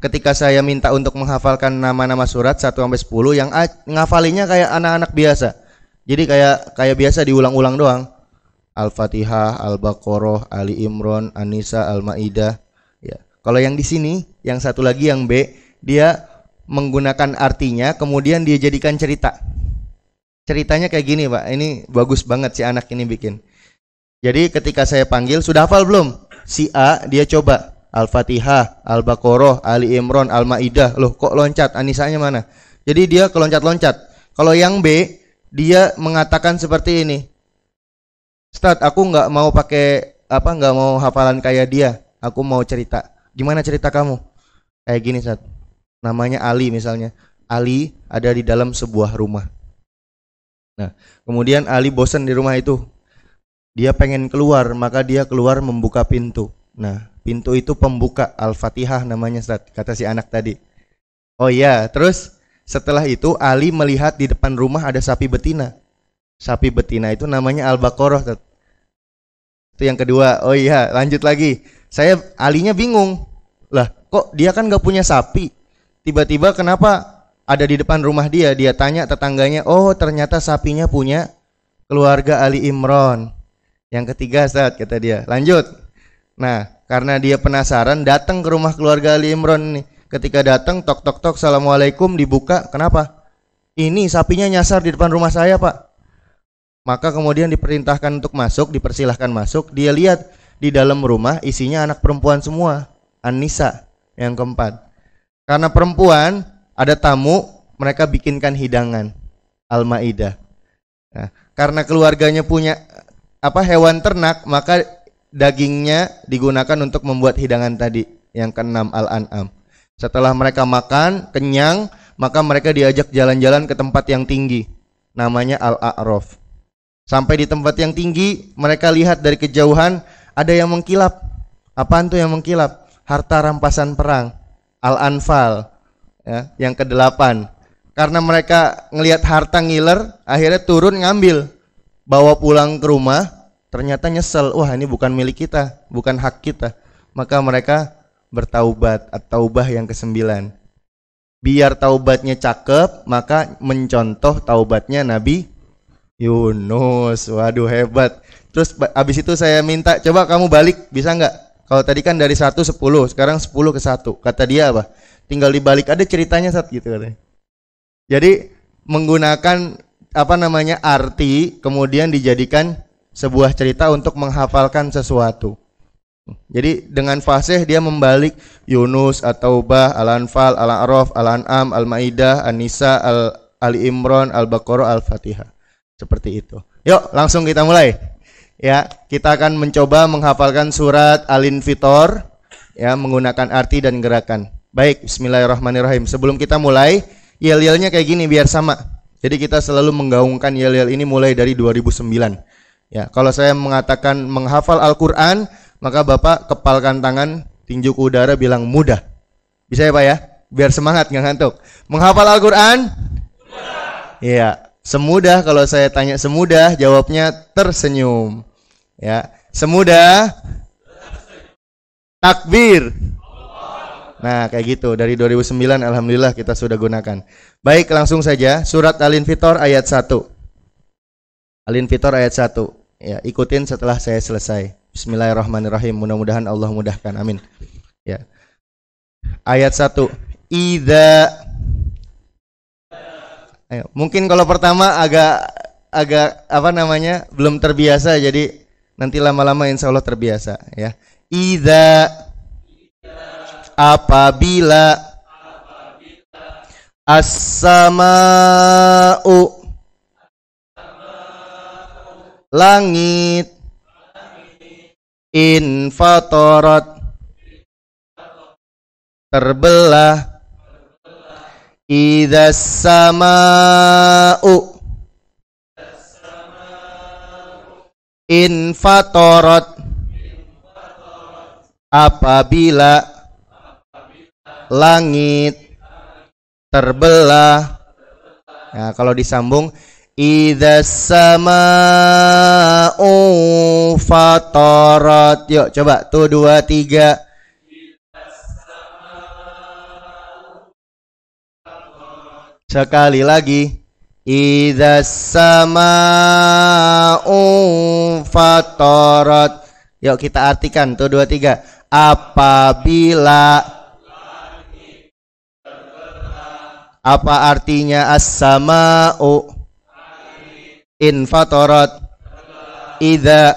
ketika saya minta untuk menghafalkan nama-nama surat 1 sampai 10, yang A ngafalinya kayak anak-anak biasa. Jadi kayak kayak biasa diulang-ulang doang. Al-Fatihah, Al-Baqarah, Ali Imran, Anisa, Al-Maidah. Ya. Kalau yang di sini, yang satu lagi yang B, dia menggunakan artinya kemudian dia jadikan cerita. Ceritanya kayak gini, Pak. Ini bagus banget si anak ini bikin jadi ketika saya panggil sudah hafal belum? Si A dia coba Al-Fatihah, Al-Baqarah, Ali Imran, Al-Maidah. Loh, kok loncat? Anisanya mana? Jadi dia keloncat-loncat. Kalau yang B, dia mengatakan seperti ini. Ustaz, aku nggak mau pakai apa nggak mau hafalan kayak dia. Aku mau cerita. Gimana cerita kamu? Kayak gini, saat. Namanya Ali misalnya. Ali ada di dalam sebuah rumah. Nah, kemudian Ali bosan di rumah itu, dia pengen keluar maka dia keluar membuka pintu nah pintu itu pembuka al-fatihah namanya kata si anak tadi oh iya terus setelah itu Ali melihat di depan rumah ada sapi betina sapi betina itu namanya al-baqarah itu yang kedua oh iya lanjut lagi saya Alinya bingung lah kok dia kan gak punya sapi tiba-tiba kenapa ada di depan rumah dia dia tanya tetangganya oh ternyata sapinya punya keluarga Ali Imron yang ketiga saat kata dia. Lanjut. Nah, karena dia penasaran datang ke rumah keluarga Ali Imron nih. Ketika datang tok tok tok Assalamualaikum dibuka. Kenapa? Ini sapinya nyasar di depan rumah saya, Pak. Maka kemudian diperintahkan untuk masuk, dipersilahkan masuk. Dia lihat di dalam rumah isinya anak perempuan semua. Anissa yang keempat. Karena perempuan ada tamu, mereka bikinkan hidangan Al-Maidah. Nah, karena keluarganya punya apa hewan ternak maka dagingnya digunakan untuk membuat hidangan tadi yang keenam al-an'am. Setelah mereka makan kenyang, maka mereka diajak jalan-jalan ke tempat yang tinggi. Namanya al-a'raf. Sampai di tempat yang tinggi, mereka lihat dari kejauhan ada yang mengkilap. apa itu yang mengkilap? Harta rampasan perang, al-anfal, ya, yang kedelapan. Karena mereka ngelihat harta ngiler, akhirnya turun ngambil, bawa pulang ke rumah, ternyata nyesel, wah ini bukan milik kita, bukan hak kita. Maka mereka bertaubat, atau taubah yang kesembilan. Biar taubatnya cakep, maka mencontoh taubatnya Nabi Yunus. Waduh hebat. Terus abis itu saya minta, coba kamu balik, bisa nggak? Kalau tadi kan dari 1 10, sekarang 10 ke 1. Kata dia apa? Tinggal dibalik ada ceritanya saat gitu katanya. Jadi menggunakan apa namanya arti kemudian dijadikan sebuah cerita untuk menghafalkan sesuatu. Jadi dengan fasih dia membalik Yunus, At-Taubah, Al-Anfal, Al-A'raf, Al-An'am, Al-Maidah, An-Nisa, Al Ali Imran, Al-Baqarah, Al-Fatihah. Seperti itu. Yuk, langsung kita mulai. Ya, kita akan mencoba menghafalkan surat Al-Infitor ya menggunakan arti dan gerakan. Baik, bismillahirrahmanirrahim. Sebelum kita mulai, yel-yelnya kayak gini biar sama. Jadi kita selalu menggaungkan yel-yel ini mulai dari 2009. Ya, kalau saya mengatakan menghafal Al-Qur'an, maka Bapak kepalkan tangan tinju ke udara bilang mudah. Bisa ya, Pak ya? Biar semangat nggak ngantuk. Menghafal Al-Qur'an? mudah. Ya, semudah kalau saya tanya semudah, jawabnya tersenyum. Ya, semudah takbir. Nah, kayak gitu. Dari 2009 alhamdulillah kita sudah gunakan. Baik, langsung saja surat Al-Infitor ayat 1. Al-Infitor ayat 1. Ya, ikutin setelah saya selesai. Bismillahirrahmanirrahim. Mudah-mudahan Allah mudahkan. Amin. Ya. Ayat 1. Idza Ayo, mungkin kalau pertama agak agak apa namanya? belum terbiasa jadi nanti lama-lama insya Allah terbiasa ya. Idza apabila, apabila. as langit infatorot terbelah idza sama u infatorot apabila langit terbelah nah kalau disambung Idza sama'u fatarat. Yuk coba tuh dua tiga. Sekali lagi. Idza sama'u fatarat. Yuk kita artikan tuh dua tiga. Apabila apa artinya as-sama'u? in torot ida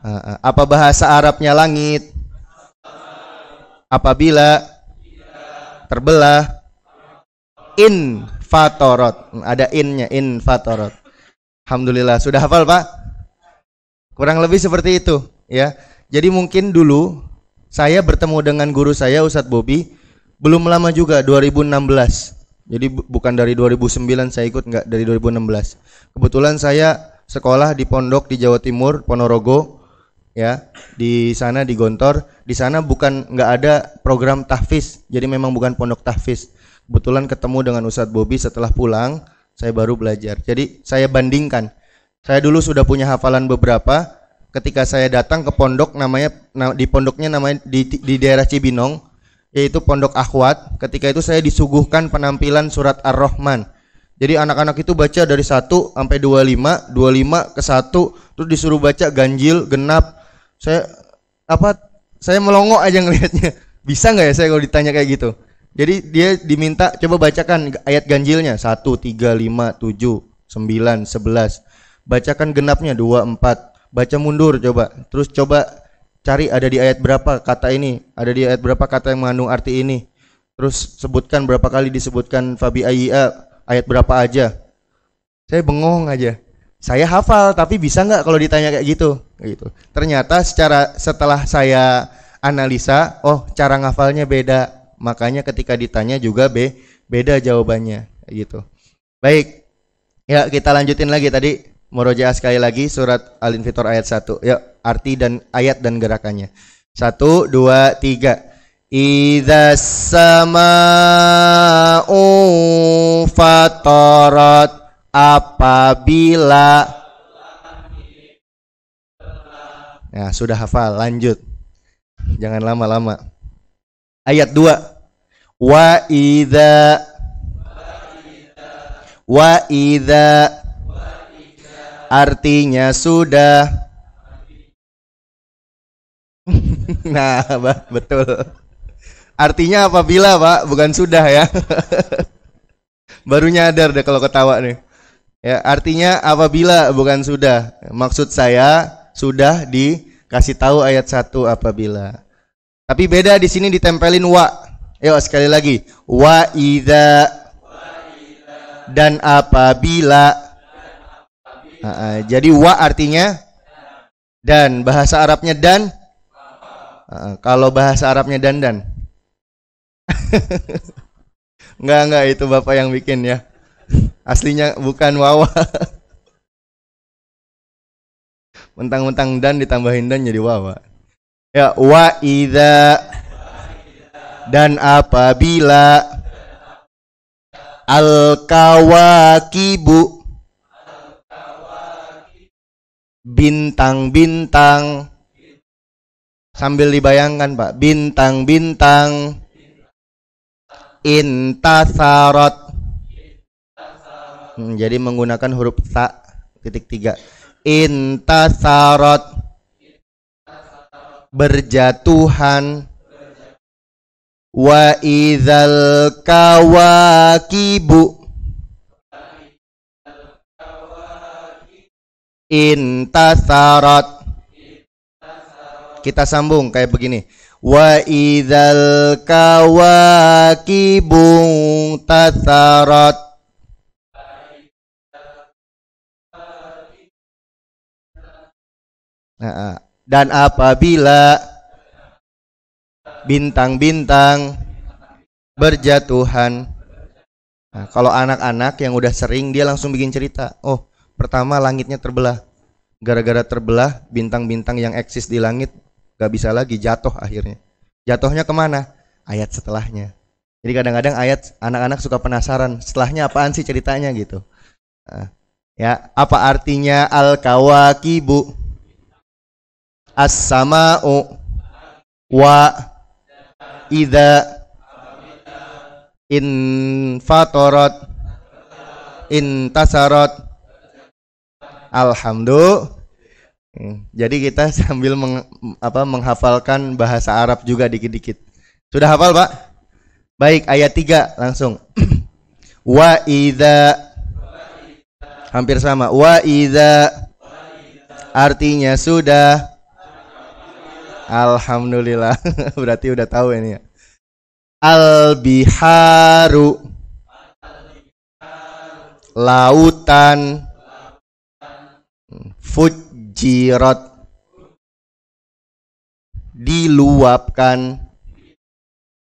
eh, eh, apa bahasa Arabnya langit apabila terbelah in fatorot ada innya in fatorot alhamdulillah sudah hafal pak kurang lebih seperti itu ya jadi mungkin dulu saya bertemu dengan guru saya Ustadz Bobi belum lama juga 2016 jadi bu bukan dari 2009 saya ikut enggak dari 2016. Kebetulan saya sekolah di pondok di Jawa Timur Ponorogo ya di sana di Gontor di sana bukan enggak ada program tahfiz jadi memang bukan pondok tahfiz kebetulan ketemu dengan Ustadz Bobi setelah pulang saya baru belajar jadi saya bandingkan saya dulu sudah punya hafalan beberapa ketika saya datang ke pondok namanya di pondoknya namanya di, di daerah Cibinong yaitu Pondok Akhwat. Ketika itu saya disuguhkan penampilan surat Ar-Rahman. Jadi anak-anak itu baca dari 1 sampai 25, 25 ke 1, terus disuruh baca ganjil, genap. Saya apa saya melongo aja ngelihatnya. Bisa nggak ya saya kalau ditanya kayak gitu? Jadi dia diminta coba bacakan ayat ganjilnya 1 3 5 7 9 11. Bacakan genapnya 2 4. Baca mundur coba. Terus coba cari ada di ayat berapa kata ini, ada di ayat berapa kata yang mengandung arti ini. Terus sebutkan berapa kali disebutkan fabi ayya ayat berapa aja. Saya bengong aja. Saya hafal tapi bisa nggak kalau ditanya kayak gitu? Gitu. Ternyata secara setelah saya analisa, oh cara ngafalnya beda. Makanya ketika ditanya juga be, beda jawabannya gitu. Baik. Ya, kita lanjutin lagi tadi Moroja sekali lagi surat Al-Infitor ayat 1. Yuk arti dan ayat dan gerakannya. Satu, dua, tiga. Iza sama'u fatarat apabila Ya, sudah hafal, lanjut. Jangan lama-lama. Ayat 2. Wa idza Wa idza Artinya sudah nah, betul. Artinya apabila, Pak, bukan sudah ya. Baru nyadar deh kalau ketawa nih. Ya, artinya apabila bukan sudah. Maksud saya sudah dikasih tahu ayat 1 apabila. Tapi beda di sini ditempelin wa. Yuk sekali lagi. Wa idza dan apabila. Dan jadi wa artinya dan bahasa Arabnya dan kalau bahasa Arabnya dandan. Enggak, enggak itu Bapak yang bikin ya. Aslinya bukan wawa. Mentang-mentang dan ditambahin dan jadi wawa. Ya wa idza dan apabila al kawakibu bintang-bintang sambil dibayangkan Pak bintang-bintang intasarot hmm, jadi menggunakan huruf sa titik tiga intasarot berjatuhan wa idzal kawakibu intasarot kita sambung kayak begini wa idzal kawakibun tatarat nah, ah. dan apabila bintang-bintang berjatuhan nah, kalau anak-anak yang udah sering dia langsung bikin cerita oh pertama langitnya terbelah gara-gara terbelah bintang-bintang yang eksis di langit Gak bisa lagi jatuh akhirnya. Jatuhnya kemana? Ayat setelahnya. Jadi kadang-kadang ayat anak-anak suka penasaran setelahnya apaan sih ceritanya gitu. Nah, ya apa artinya al kawakibu as samau wa ida infatorot intasarot alhamdulillah Hmm. Jadi kita sambil meng, apa, menghafalkan bahasa Arab juga dikit-dikit. Sudah hafal, Pak? Baik, ayat 3 langsung. Wa idza Hampir sama. Wa idza artinya sudah Alhamdulillah. Berarti udah tahu ini ya. Al biharu lautan fuj ujirat diluapkan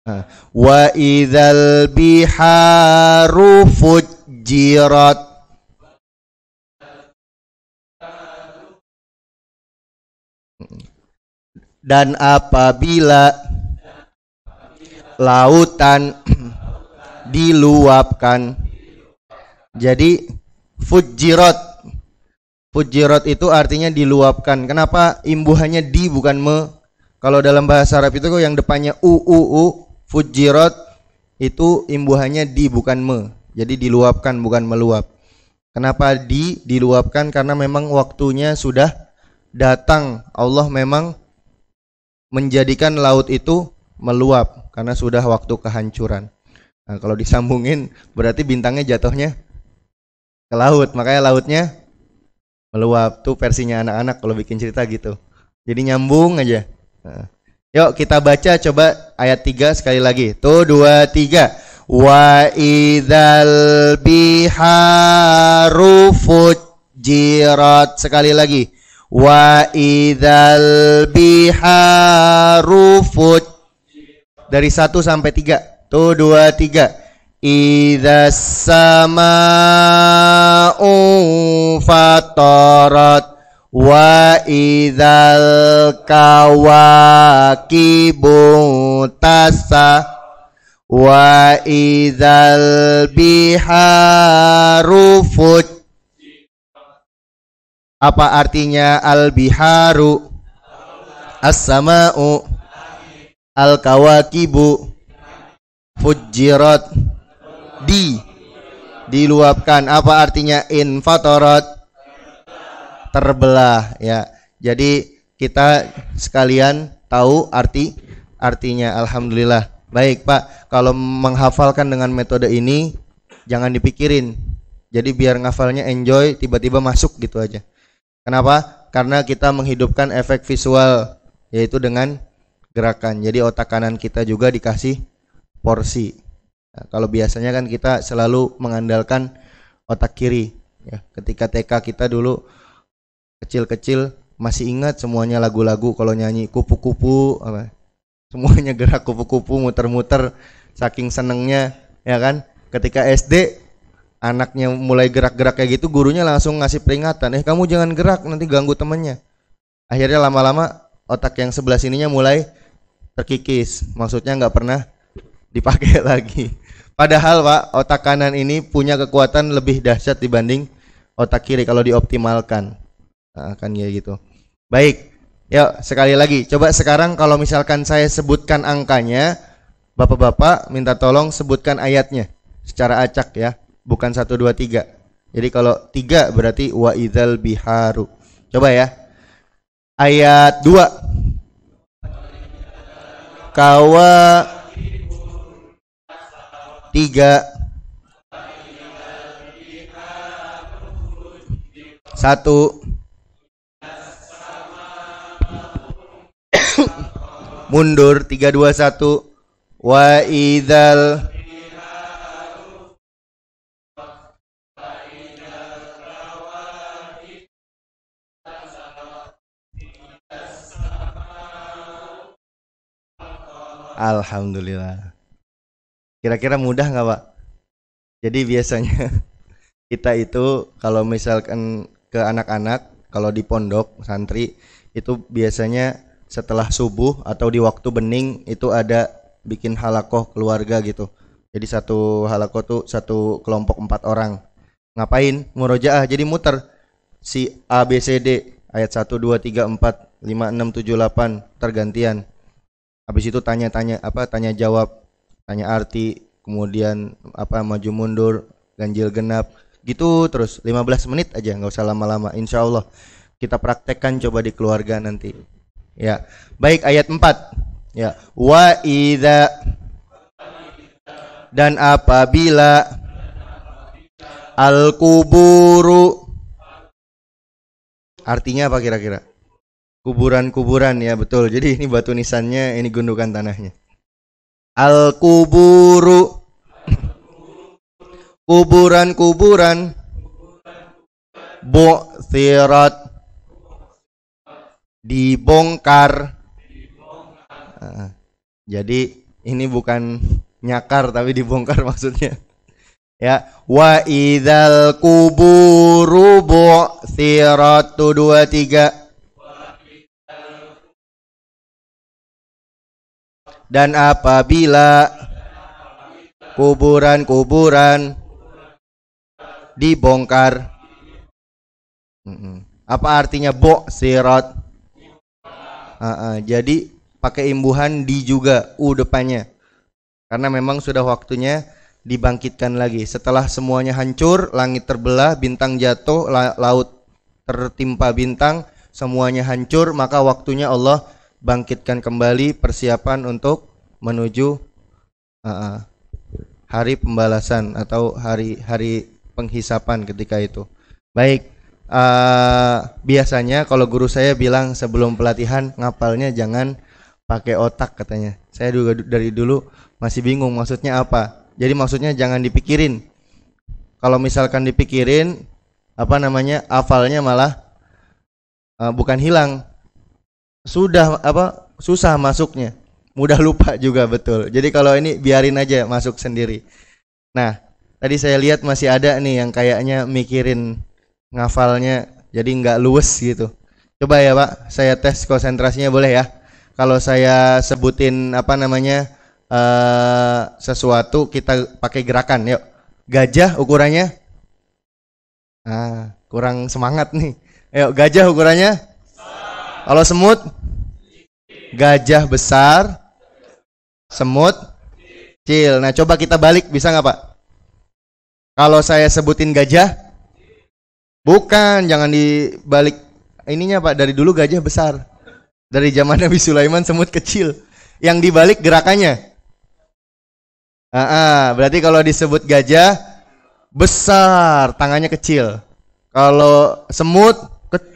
nah, wa idzal biharu fujirat dan apabila lautan diluapkan jadi fujirat Fujirat itu artinya diluapkan. Kenapa imbuhannya di bukan me? Kalau dalam bahasa Arab itu kok yang depannya u u u fujirat itu imbuhannya di bukan me. Jadi diluapkan bukan meluap. Kenapa di diluapkan? Karena memang waktunya sudah datang. Allah memang menjadikan laut itu meluap karena sudah waktu kehancuran. Nah, kalau disambungin berarti bintangnya jatuhnya ke laut, makanya lautnya meluap tuh versinya anak-anak kalau bikin cerita gitu jadi nyambung aja nah. yuk kita baca coba ayat 3 sekali lagi tuh dua tiga wa idal biharufut jirat sekali lagi wa idal biharufut dari 1 sampai 3 tuh dua tiga. إِذَا السَّمَاءُ فَطَرَتْ وَإِذَا الْكَوَاكِبُ تَسَى وَإِذَا الْبِحَارُ فُجِّرَتْ Apa artinya al-biharu? As-sama'u Al-kawakibu Fujirat di diluapkan apa artinya infatorot terbelah ya jadi kita sekalian tahu arti artinya alhamdulillah baik pak kalau menghafalkan dengan metode ini jangan dipikirin jadi biar ngafalnya enjoy tiba-tiba masuk gitu aja kenapa karena kita menghidupkan efek visual yaitu dengan gerakan jadi otak kanan kita juga dikasih porsi Nah, kalau biasanya kan kita selalu mengandalkan otak kiri. Ya, ketika TK kita dulu kecil-kecil masih ingat semuanya lagu-lagu kalau nyanyi kupu-kupu apa semuanya gerak kupu-kupu muter-muter saking senengnya ya kan ketika SD anaknya mulai gerak-gerak kayak gitu gurunya langsung ngasih peringatan eh kamu jangan gerak nanti ganggu temennya akhirnya lama-lama otak yang sebelah sininya mulai terkikis maksudnya nggak pernah dipakai lagi. Padahal Pak, otak kanan ini punya kekuatan lebih dahsyat dibanding otak kiri kalau dioptimalkan. Nah, kan ya gitu. Baik. Yuk, ya, sekali lagi. Coba sekarang kalau misalkan saya sebutkan angkanya, Bapak-bapak minta tolong sebutkan ayatnya secara acak ya, bukan 1 2 3. Jadi kalau 3 berarti wa idzal biharu. Coba ya. Ayat 2. Kawa tiga satu mundur tiga dua satu wa idal Alhamdulillah Kira-kira mudah nggak Pak? Jadi biasanya kita itu kalau misalkan ke anak-anak kalau di pondok santri itu biasanya setelah subuh atau di waktu bening itu ada bikin halakoh keluarga gitu. Jadi satu halakoh tuh satu kelompok empat orang. Ngapain? Murojaah. Jadi muter si A B C D ayat 1 2 3 4 5 6 7 8 tergantian. Habis itu tanya-tanya apa? Tanya jawab tanya arti kemudian apa maju mundur ganjil genap gitu terus 15 menit aja nggak usah lama-lama insya Allah kita praktekkan coba di keluarga nanti ya baik ayat 4 ya wa dan apabila al kuburu artinya apa kira-kira kuburan-kuburan ya betul jadi ini batu nisannya ini gundukan tanahnya Al-kuburu Kuburan-kuburan sirat Dibongkar ah, Jadi ini bukan nyakar tapi dibongkar maksudnya ya wa idal kuburu tu dua tiga dan apabila kuburan-kuburan dibongkar apa artinya bo sirat uh, uh, jadi pakai imbuhan di juga u depannya karena memang sudah waktunya dibangkitkan lagi setelah semuanya hancur langit terbelah bintang jatuh la laut tertimpa bintang semuanya hancur maka waktunya Allah bangkitkan kembali persiapan untuk menuju uh, hari pembalasan atau hari hari penghisapan ketika itu. Baik, uh, biasanya kalau guru saya bilang sebelum pelatihan ngapalnya jangan pakai otak katanya. Saya juga dari dulu masih bingung maksudnya apa. Jadi maksudnya jangan dipikirin. Kalau misalkan dipikirin apa namanya? hafalnya malah uh, bukan hilang, sudah apa susah masuknya mudah lupa juga betul jadi kalau ini biarin aja masuk sendiri nah tadi saya lihat masih ada nih yang kayaknya mikirin ngafalnya jadi nggak luwes gitu coba ya pak saya tes konsentrasinya boleh ya kalau saya sebutin apa namanya uh, sesuatu kita pakai gerakan yuk gajah ukurannya ah kurang semangat nih yuk gajah ukurannya kalau semut gajah besar, semut kecil. Nah, coba kita balik bisa nggak, Pak? Kalau saya sebutin gajah bukan, jangan dibalik ininya, Pak. Dari dulu gajah besar. Dari zaman Nabi Sulaiman semut kecil. Yang dibalik gerakannya. Ah, berarti kalau disebut gajah besar, tangannya kecil. Kalau semut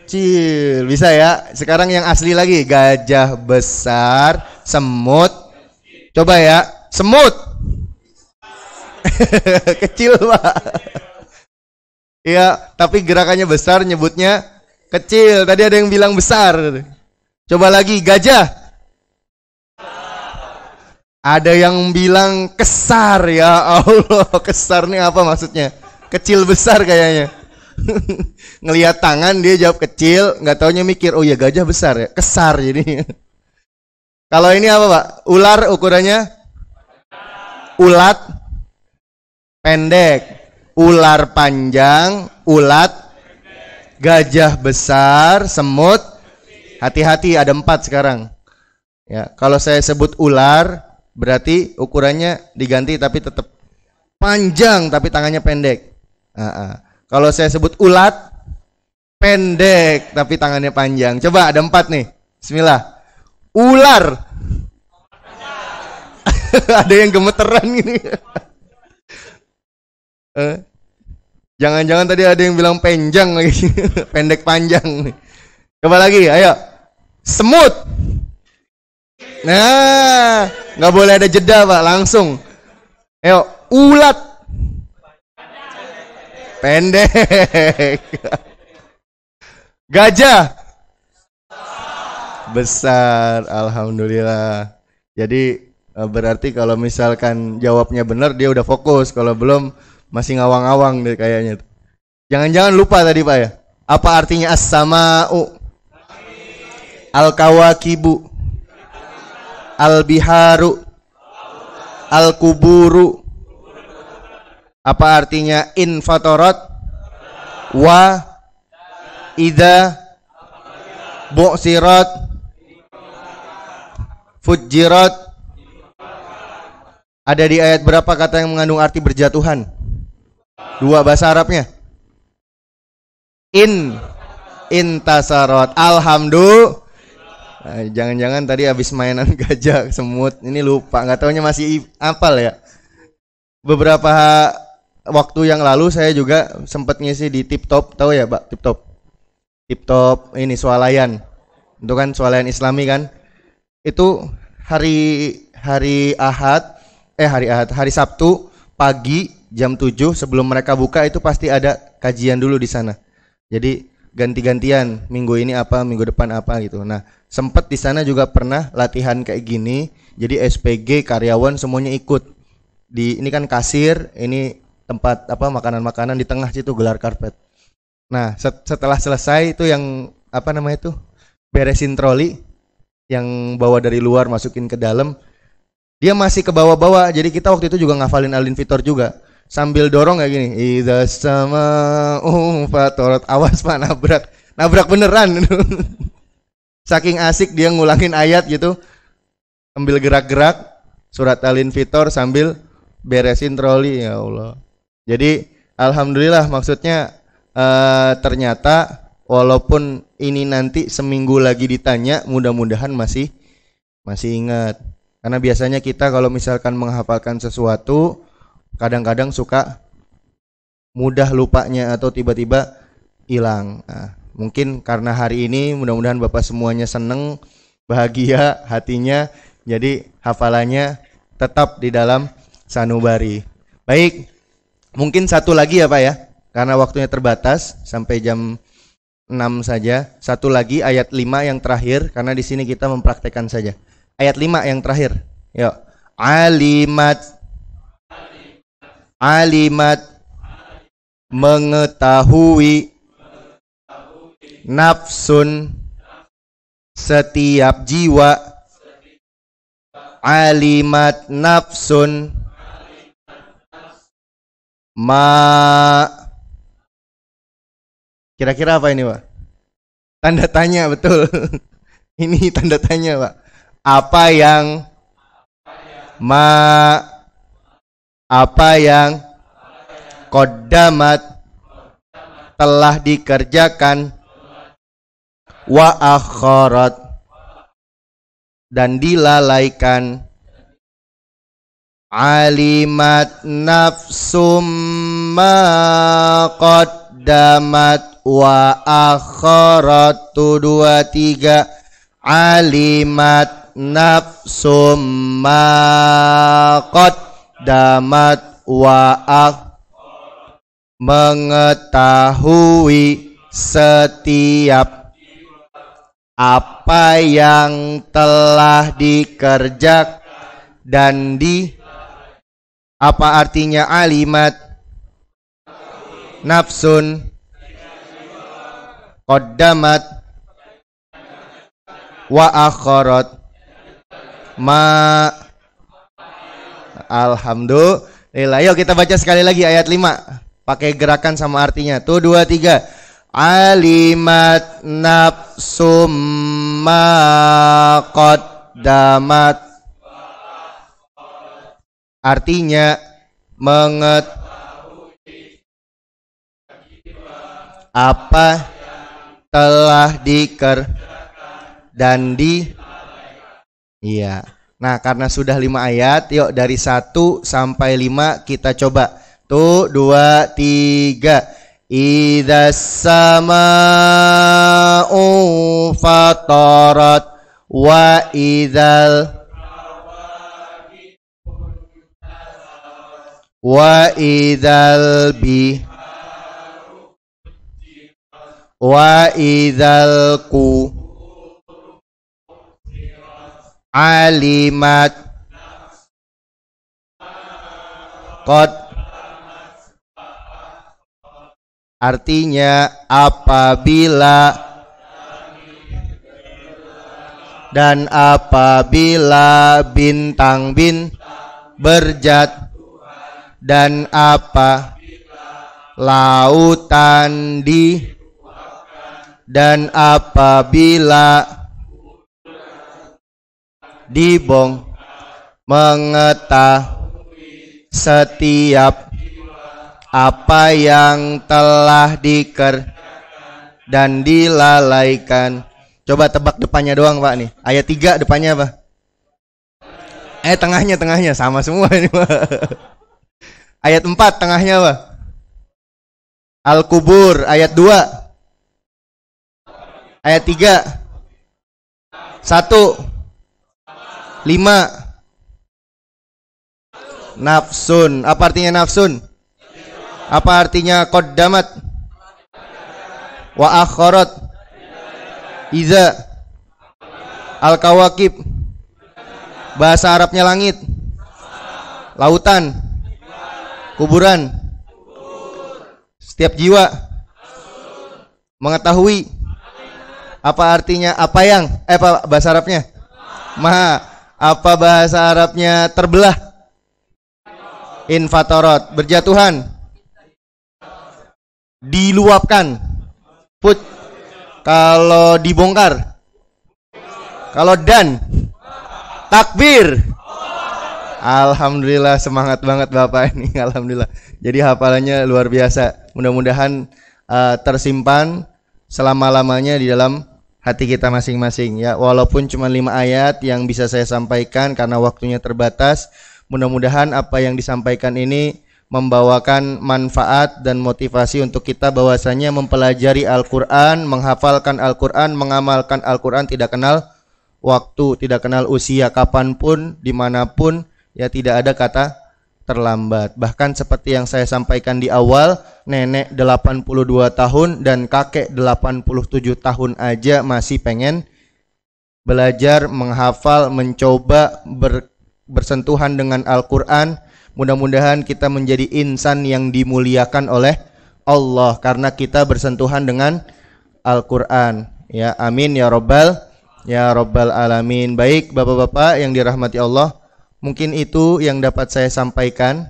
kecil. Bisa ya? Sekarang yang asli lagi. Gajah besar, semut. Coba ya. Semut. kecil, Pak. Iya, tapi gerakannya besar nyebutnya kecil. Tadi ada yang bilang besar. Coba lagi gajah. Ada yang bilang kesar ya Allah, kesar nih apa maksudnya? Kecil besar kayaknya. ngelihat tangan dia jawab kecil, nggak taunya mikir, oh ya gajah besar ya, kesar jadi. Kalau ini apa pak? Ular ukurannya? Ulat pendek, ular panjang, ulat gajah besar, semut. Hati-hati ada empat sekarang. Ya, kalau saya sebut ular berarti ukurannya diganti tapi tetap panjang tapi tangannya pendek. Uh -uh. Kalau saya sebut ulat, pendek tapi tangannya panjang. Coba ada empat nih. Bismillah. Ular. ada yang gemeteran gini. Eh? jangan-jangan tadi ada yang bilang penjang lagi, pendek panjang nih. Coba lagi, ayo. Semut. Nah, nggak boleh ada jeda pak, langsung. Ayo, ulat. Pendek. Gajah. Besar. Alhamdulillah. Jadi eh, berarti kalau misalkan jawabnya benar dia udah fokus. Kalau belum masih ngawang awang deh kayaknya. Jangan-jangan lupa tadi Pak ya. Apa artinya as-sama'u? Al-kawakibu. Al-biharu. Al-kuburu. Apa artinya in fatorot wa ida bu'sirat fujirat ada di ayat berapa kata yang mengandung arti berjatuhan? Dua bahasa Arabnya. In intasarot. Alhamdulillah. jangan-jangan tadi habis mainan gajah semut ini lupa nggak taunya masih apal ya. Beberapa waktu yang lalu saya juga sempat ngisi di tip top tahu ya pak tip top tip top ini swalayan itu kan swalayan islami kan itu hari hari ahad eh hari ahad hari sabtu pagi jam 7 sebelum mereka buka itu pasti ada kajian dulu di sana jadi ganti-gantian minggu ini apa minggu depan apa gitu nah sempat di sana juga pernah latihan kayak gini jadi SPG karyawan semuanya ikut di ini kan kasir ini tempat apa makanan-makanan di tengah situ gelar karpet. Nah, setelah selesai itu yang apa namanya itu beresin troli yang bawa dari luar masukin ke dalam. Dia masih ke bawah-bawah. Jadi kita waktu itu juga ngafalin Alin Vitor juga. Sambil dorong kayak gini. Ida sama um fatorot awas Pak nabrak. Nabrak beneran. Saking asik dia ngulangin ayat gitu. Sambil gerak-gerak surat Alin Vitor sambil beresin troli ya Allah. Jadi alhamdulillah maksudnya uh, ternyata walaupun ini nanti seminggu lagi ditanya mudah-mudahan masih masih ingat. Karena biasanya kita kalau misalkan menghafalkan sesuatu kadang-kadang suka mudah lupanya atau tiba-tiba hilang. Nah, mungkin karena hari ini mudah-mudahan Bapak semuanya seneng, bahagia hatinya, jadi hafalannya tetap di dalam sanubari. Baik, Mungkin satu lagi ya Pak ya, karena waktunya terbatas sampai jam 6 saja. Satu lagi ayat 5 yang terakhir karena di sini kita mempraktekkan saja. Ayat 5 yang terakhir. Yuk. Alimat Alimat mengetahui nafsun setiap jiwa alimat nafsun ma kira-kira apa ini pak tanda tanya betul ini tanda tanya pak apa yang ma apa yang kodamat telah dikerjakan wa akhirat dan dilalaikan Alimat nafsum ma qaddamat wa akharat tu dua tiga alimat nafsum ma qaddamat wa akh mengetahui setiap apa yang telah dikerjakan dan di apa artinya alimat? Nafsun Qaddamat Wa akharat Ma Alhamdulillah Yuk kita baca sekali lagi ayat 5 Pakai gerakan sama artinya Tuh dua tiga Alimat nafsum ma qaddamat artinya mengetahui apa telah diker dan di iya nah karena sudah lima ayat yuk dari satu sampai lima kita coba tuh dua tiga Idza sama'u fatarat wa idzal wa idal bi wa idal ku alimat kot artinya apabila dan apabila bintang bin berjat dan apa lautan di dan apabila dibong mengetahui setiap apa yang telah diker dan dilalaikan coba tebak depannya doang pak nih ayat 3 depannya apa eh tengahnya tengahnya sama semua ini pak Ayat 4 tengahnya apa? Al-Kubur ayat 2. Ayat 3. 1 5 Nafsun. Apa artinya nafsun? Apa artinya qaddamat? Wa akhirat. Iza. Al-kawakib. Bahasa Arabnya langit. Lautan kuburan, setiap jiwa mengetahui apa artinya apa yang eh apa bahasa Arabnya maha apa bahasa Arabnya terbelah infatorot berjatuhan diluapkan put kalau dibongkar kalau dan takbir Alhamdulillah semangat banget Bapak ini. Alhamdulillah. Jadi hafalannya luar biasa. Mudah-mudahan uh, tersimpan selama-lamanya di dalam hati kita masing-masing ya. Walaupun cuma lima ayat yang bisa saya sampaikan karena waktunya terbatas, mudah-mudahan apa yang disampaikan ini membawakan manfaat dan motivasi untuk kita bahwasanya mempelajari Al-Qur'an, menghafalkan Al-Qur'an, mengamalkan Al-Qur'an tidak kenal waktu, tidak kenal usia kapanpun, dimanapun, ya tidak ada kata terlambat. Bahkan seperti yang saya sampaikan di awal, nenek 82 tahun dan kakek 87 tahun aja masih pengen belajar, menghafal, mencoba ber, bersentuhan dengan Al-Qur'an. Mudah-mudahan kita menjadi insan yang dimuliakan oleh Allah karena kita bersentuhan dengan Al-Qur'an. Ya, amin ya robbal ya robbal alamin. Baik, Bapak-bapak yang dirahmati Allah, Mungkin itu yang dapat saya sampaikan.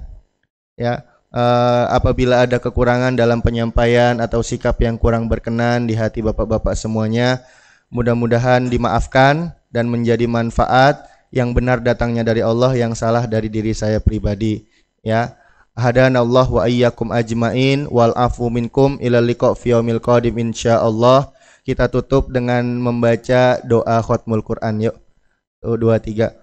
Ya, uh, apabila ada kekurangan dalam penyampaian atau sikap yang kurang berkenan di hati bapak-bapak semuanya, mudah-mudahan dimaafkan dan menjadi manfaat yang benar datangnya dari Allah, yang salah dari diri saya pribadi. Ya, hadana Allah wa iyyakum ajmain wal afu minkum ila liqa fi yaumil qadim insyaallah. Kita tutup dengan membaca doa khatmul Quran yuk. 2 3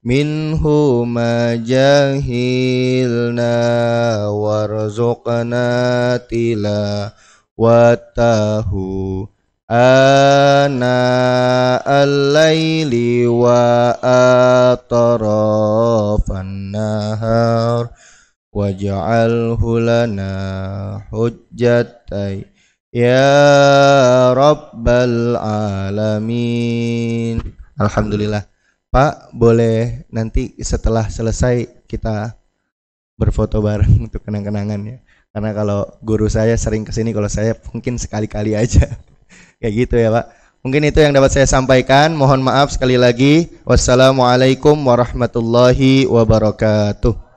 Minhu ma jahil na watahu ana alai li wa atarofan nahar wajal hulana hujatai ya Robbal alamin. Alhamdulillah. Pak, boleh nanti setelah selesai kita berfoto bareng untuk kenang-kenangan ya. Karena kalau guru saya sering kesini, kalau saya mungkin sekali-kali aja. Kayak gitu ya Pak. Mungkin itu yang dapat saya sampaikan. Mohon maaf sekali lagi. Wassalamualaikum warahmatullahi wabarakatuh.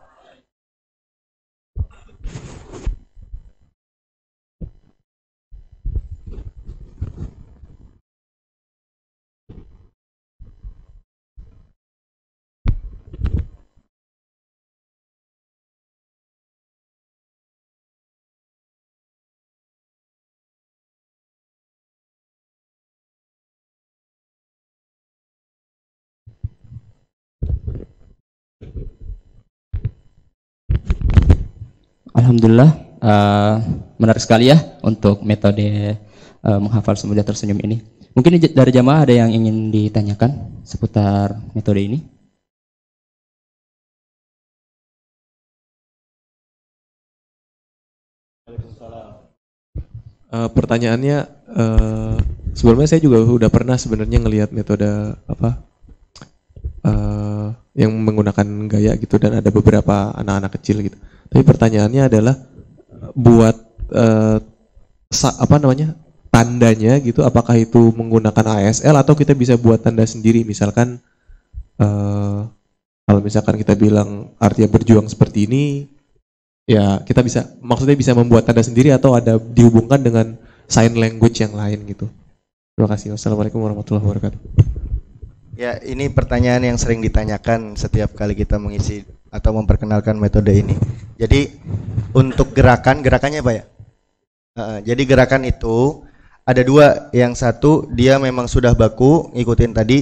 Alhamdulillah uh, menarik sekali ya untuk metode uh, menghafal semudah tersenyum ini. Mungkin dari jamaah ada yang ingin ditanyakan seputar metode ini? Uh, pertanyaannya uh, sebelumnya saya juga udah pernah sebenarnya ngelihat metode apa uh, yang menggunakan gaya gitu dan ada beberapa anak-anak kecil gitu. Uh, tapi pertanyaannya adalah buat uh, sa, apa namanya tandanya gitu, apakah itu menggunakan ASL atau kita bisa buat tanda sendiri, misalkan uh, kalau misalkan kita bilang artinya berjuang seperti ini, ya kita bisa maksudnya bisa membuat tanda sendiri atau ada dihubungkan dengan sign language yang lain gitu. Terima kasih. Wassalamualaikum warahmatullahi wabarakatuh. Ya, ini pertanyaan yang sering ditanyakan setiap kali kita mengisi atau memperkenalkan metode ini. Jadi untuk gerakan, gerakannya apa ya? Uh, jadi gerakan itu ada dua, yang satu dia memang sudah baku, ngikutin tadi.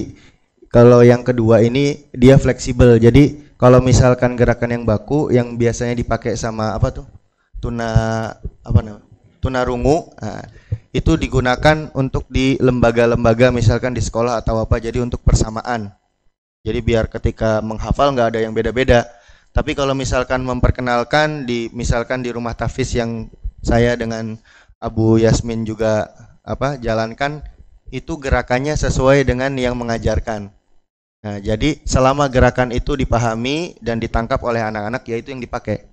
Kalau yang kedua ini dia fleksibel. Jadi kalau misalkan gerakan yang baku, yang biasanya dipakai sama apa tuh tuna apa namanya tunarungu, nah, itu digunakan untuk di lembaga-lembaga misalkan di sekolah atau apa. Jadi untuk persamaan. Jadi biar ketika menghafal nggak ada yang beda-beda tapi kalau misalkan memperkenalkan di misalkan di rumah tafis yang saya dengan Abu Yasmin juga apa jalankan itu gerakannya sesuai dengan yang mengajarkan. Nah, jadi selama gerakan itu dipahami dan ditangkap oleh anak-anak yaitu yang dipakai.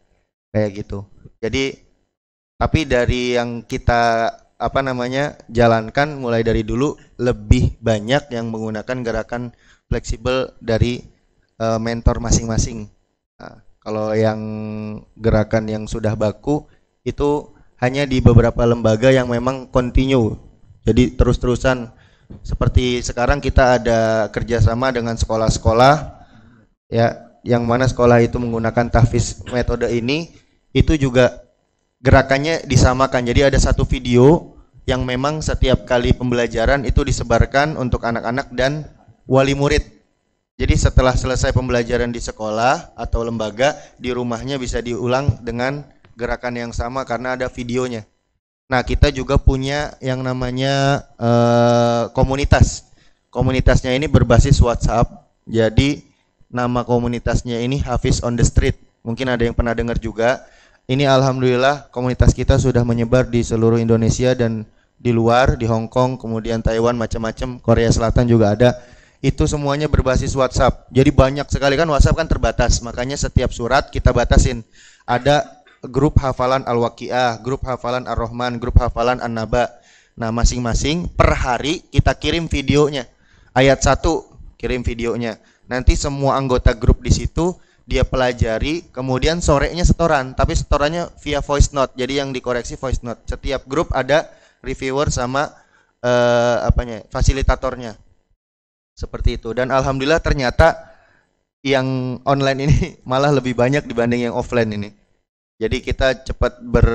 Kayak gitu. Jadi tapi dari yang kita apa namanya jalankan mulai dari dulu lebih banyak yang menggunakan gerakan fleksibel dari eh, mentor masing-masing. Nah, kalau yang gerakan yang sudah baku itu hanya di beberapa lembaga yang memang continue. Jadi terus-terusan seperti sekarang kita ada kerjasama dengan sekolah-sekolah ya yang mana sekolah itu menggunakan tahfiz metode ini itu juga gerakannya disamakan jadi ada satu video yang memang setiap kali pembelajaran itu disebarkan untuk anak-anak dan wali murid jadi setelah selesai pembelajaran di sekolah atau lembaga, di rumahnya bisa diulang dengan gerakan yang sama karena ada videonya. Nah, kita juga punya yang namanya uh, komunitas. Komunitasnya ini berbasis WhatsApp. Jadi nama komunitasnya ini Hafiz on the Street. Mungkin ada yang pernah dengar juga. Ini alhamdulillah komunitas kita sudah menyebar di seluruh Indonesia dan di luar, di Hong Kong, kemudian Taiwan, macam-macam, Korea Selatan juga ada itu semuanya berbasis WhatsApp. Jadi banyak sekali kan WhatsApp kan terbatas, makanya setiap surat kita batasin. Ada grup hafalan Al-Waqiah, grup hafalan Ar-Rahman, grup hafalan An-Naba. Nah, masing-masing per hari kita kirim videonya. Ayat 1 kirim videonya. Nanti semua anggota grup di situ dia pelajari, kemudian sorenya setoran, tapi setorannya via voice note. Jadi yang dikoreksi voice note. Setiap grup ada reviewer sama eh, apanya? fasilitatornya seperti itu dan alhamdulillah ternyata yang online ini malah lebih banyak dibanding yang offline ini jadi kita cepat ber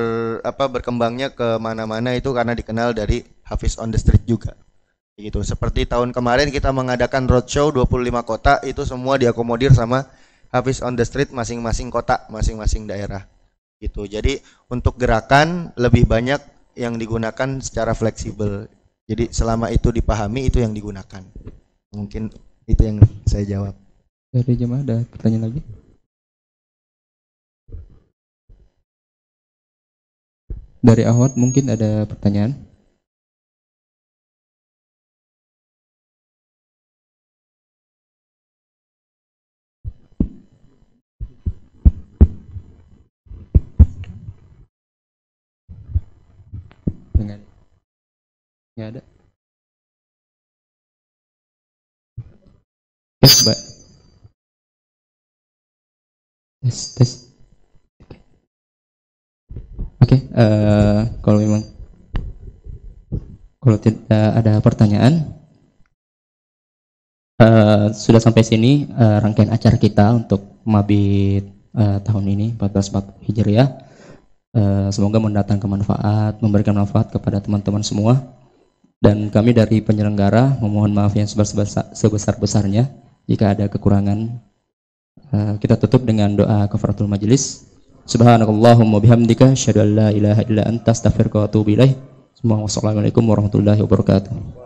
apa berkembangnya ke mana-mana itu karena dikenal dari Hafiz on the street juga gitu seperti tahun kemarin kita mengadakan roadshow 25 kota itu semua diakomodir sama Hafiz on the street masing-masing kota masing-masing daerah gitu jadi untuk gerakan lebih banyak yang digunakan secara fleksibel jadi selama itu dipahami itu yang digunakan mungkin itu yang saya jawab dari jemaah ada pertanyaan lagi dari Ahmad mungkin ada pertanyaan dengan nggak ada tes mbak tes tes oke okay, uh, eh, kalau memang kalau tidak eh, ada pertanyaan uh, sudah sampai sini uh, rangkaian acara kita untuk mabit uh, tahun ini 1440 Hijriah uh, semoga mendatang manfaat memberikan manfaat kepada teman-teman semua dan kami dari penyelenggara memohon maaf yang sebesar-besarnya jika ada kekurangan. Eh, kita tutup dengan doa kafaratul majelis. Subhanakallahumma bihamdika asyhadu an la ilaha illa anta astaghfiruka wa atubu ilaik. Assalamualaikum warahmatullahi wabarakatuh.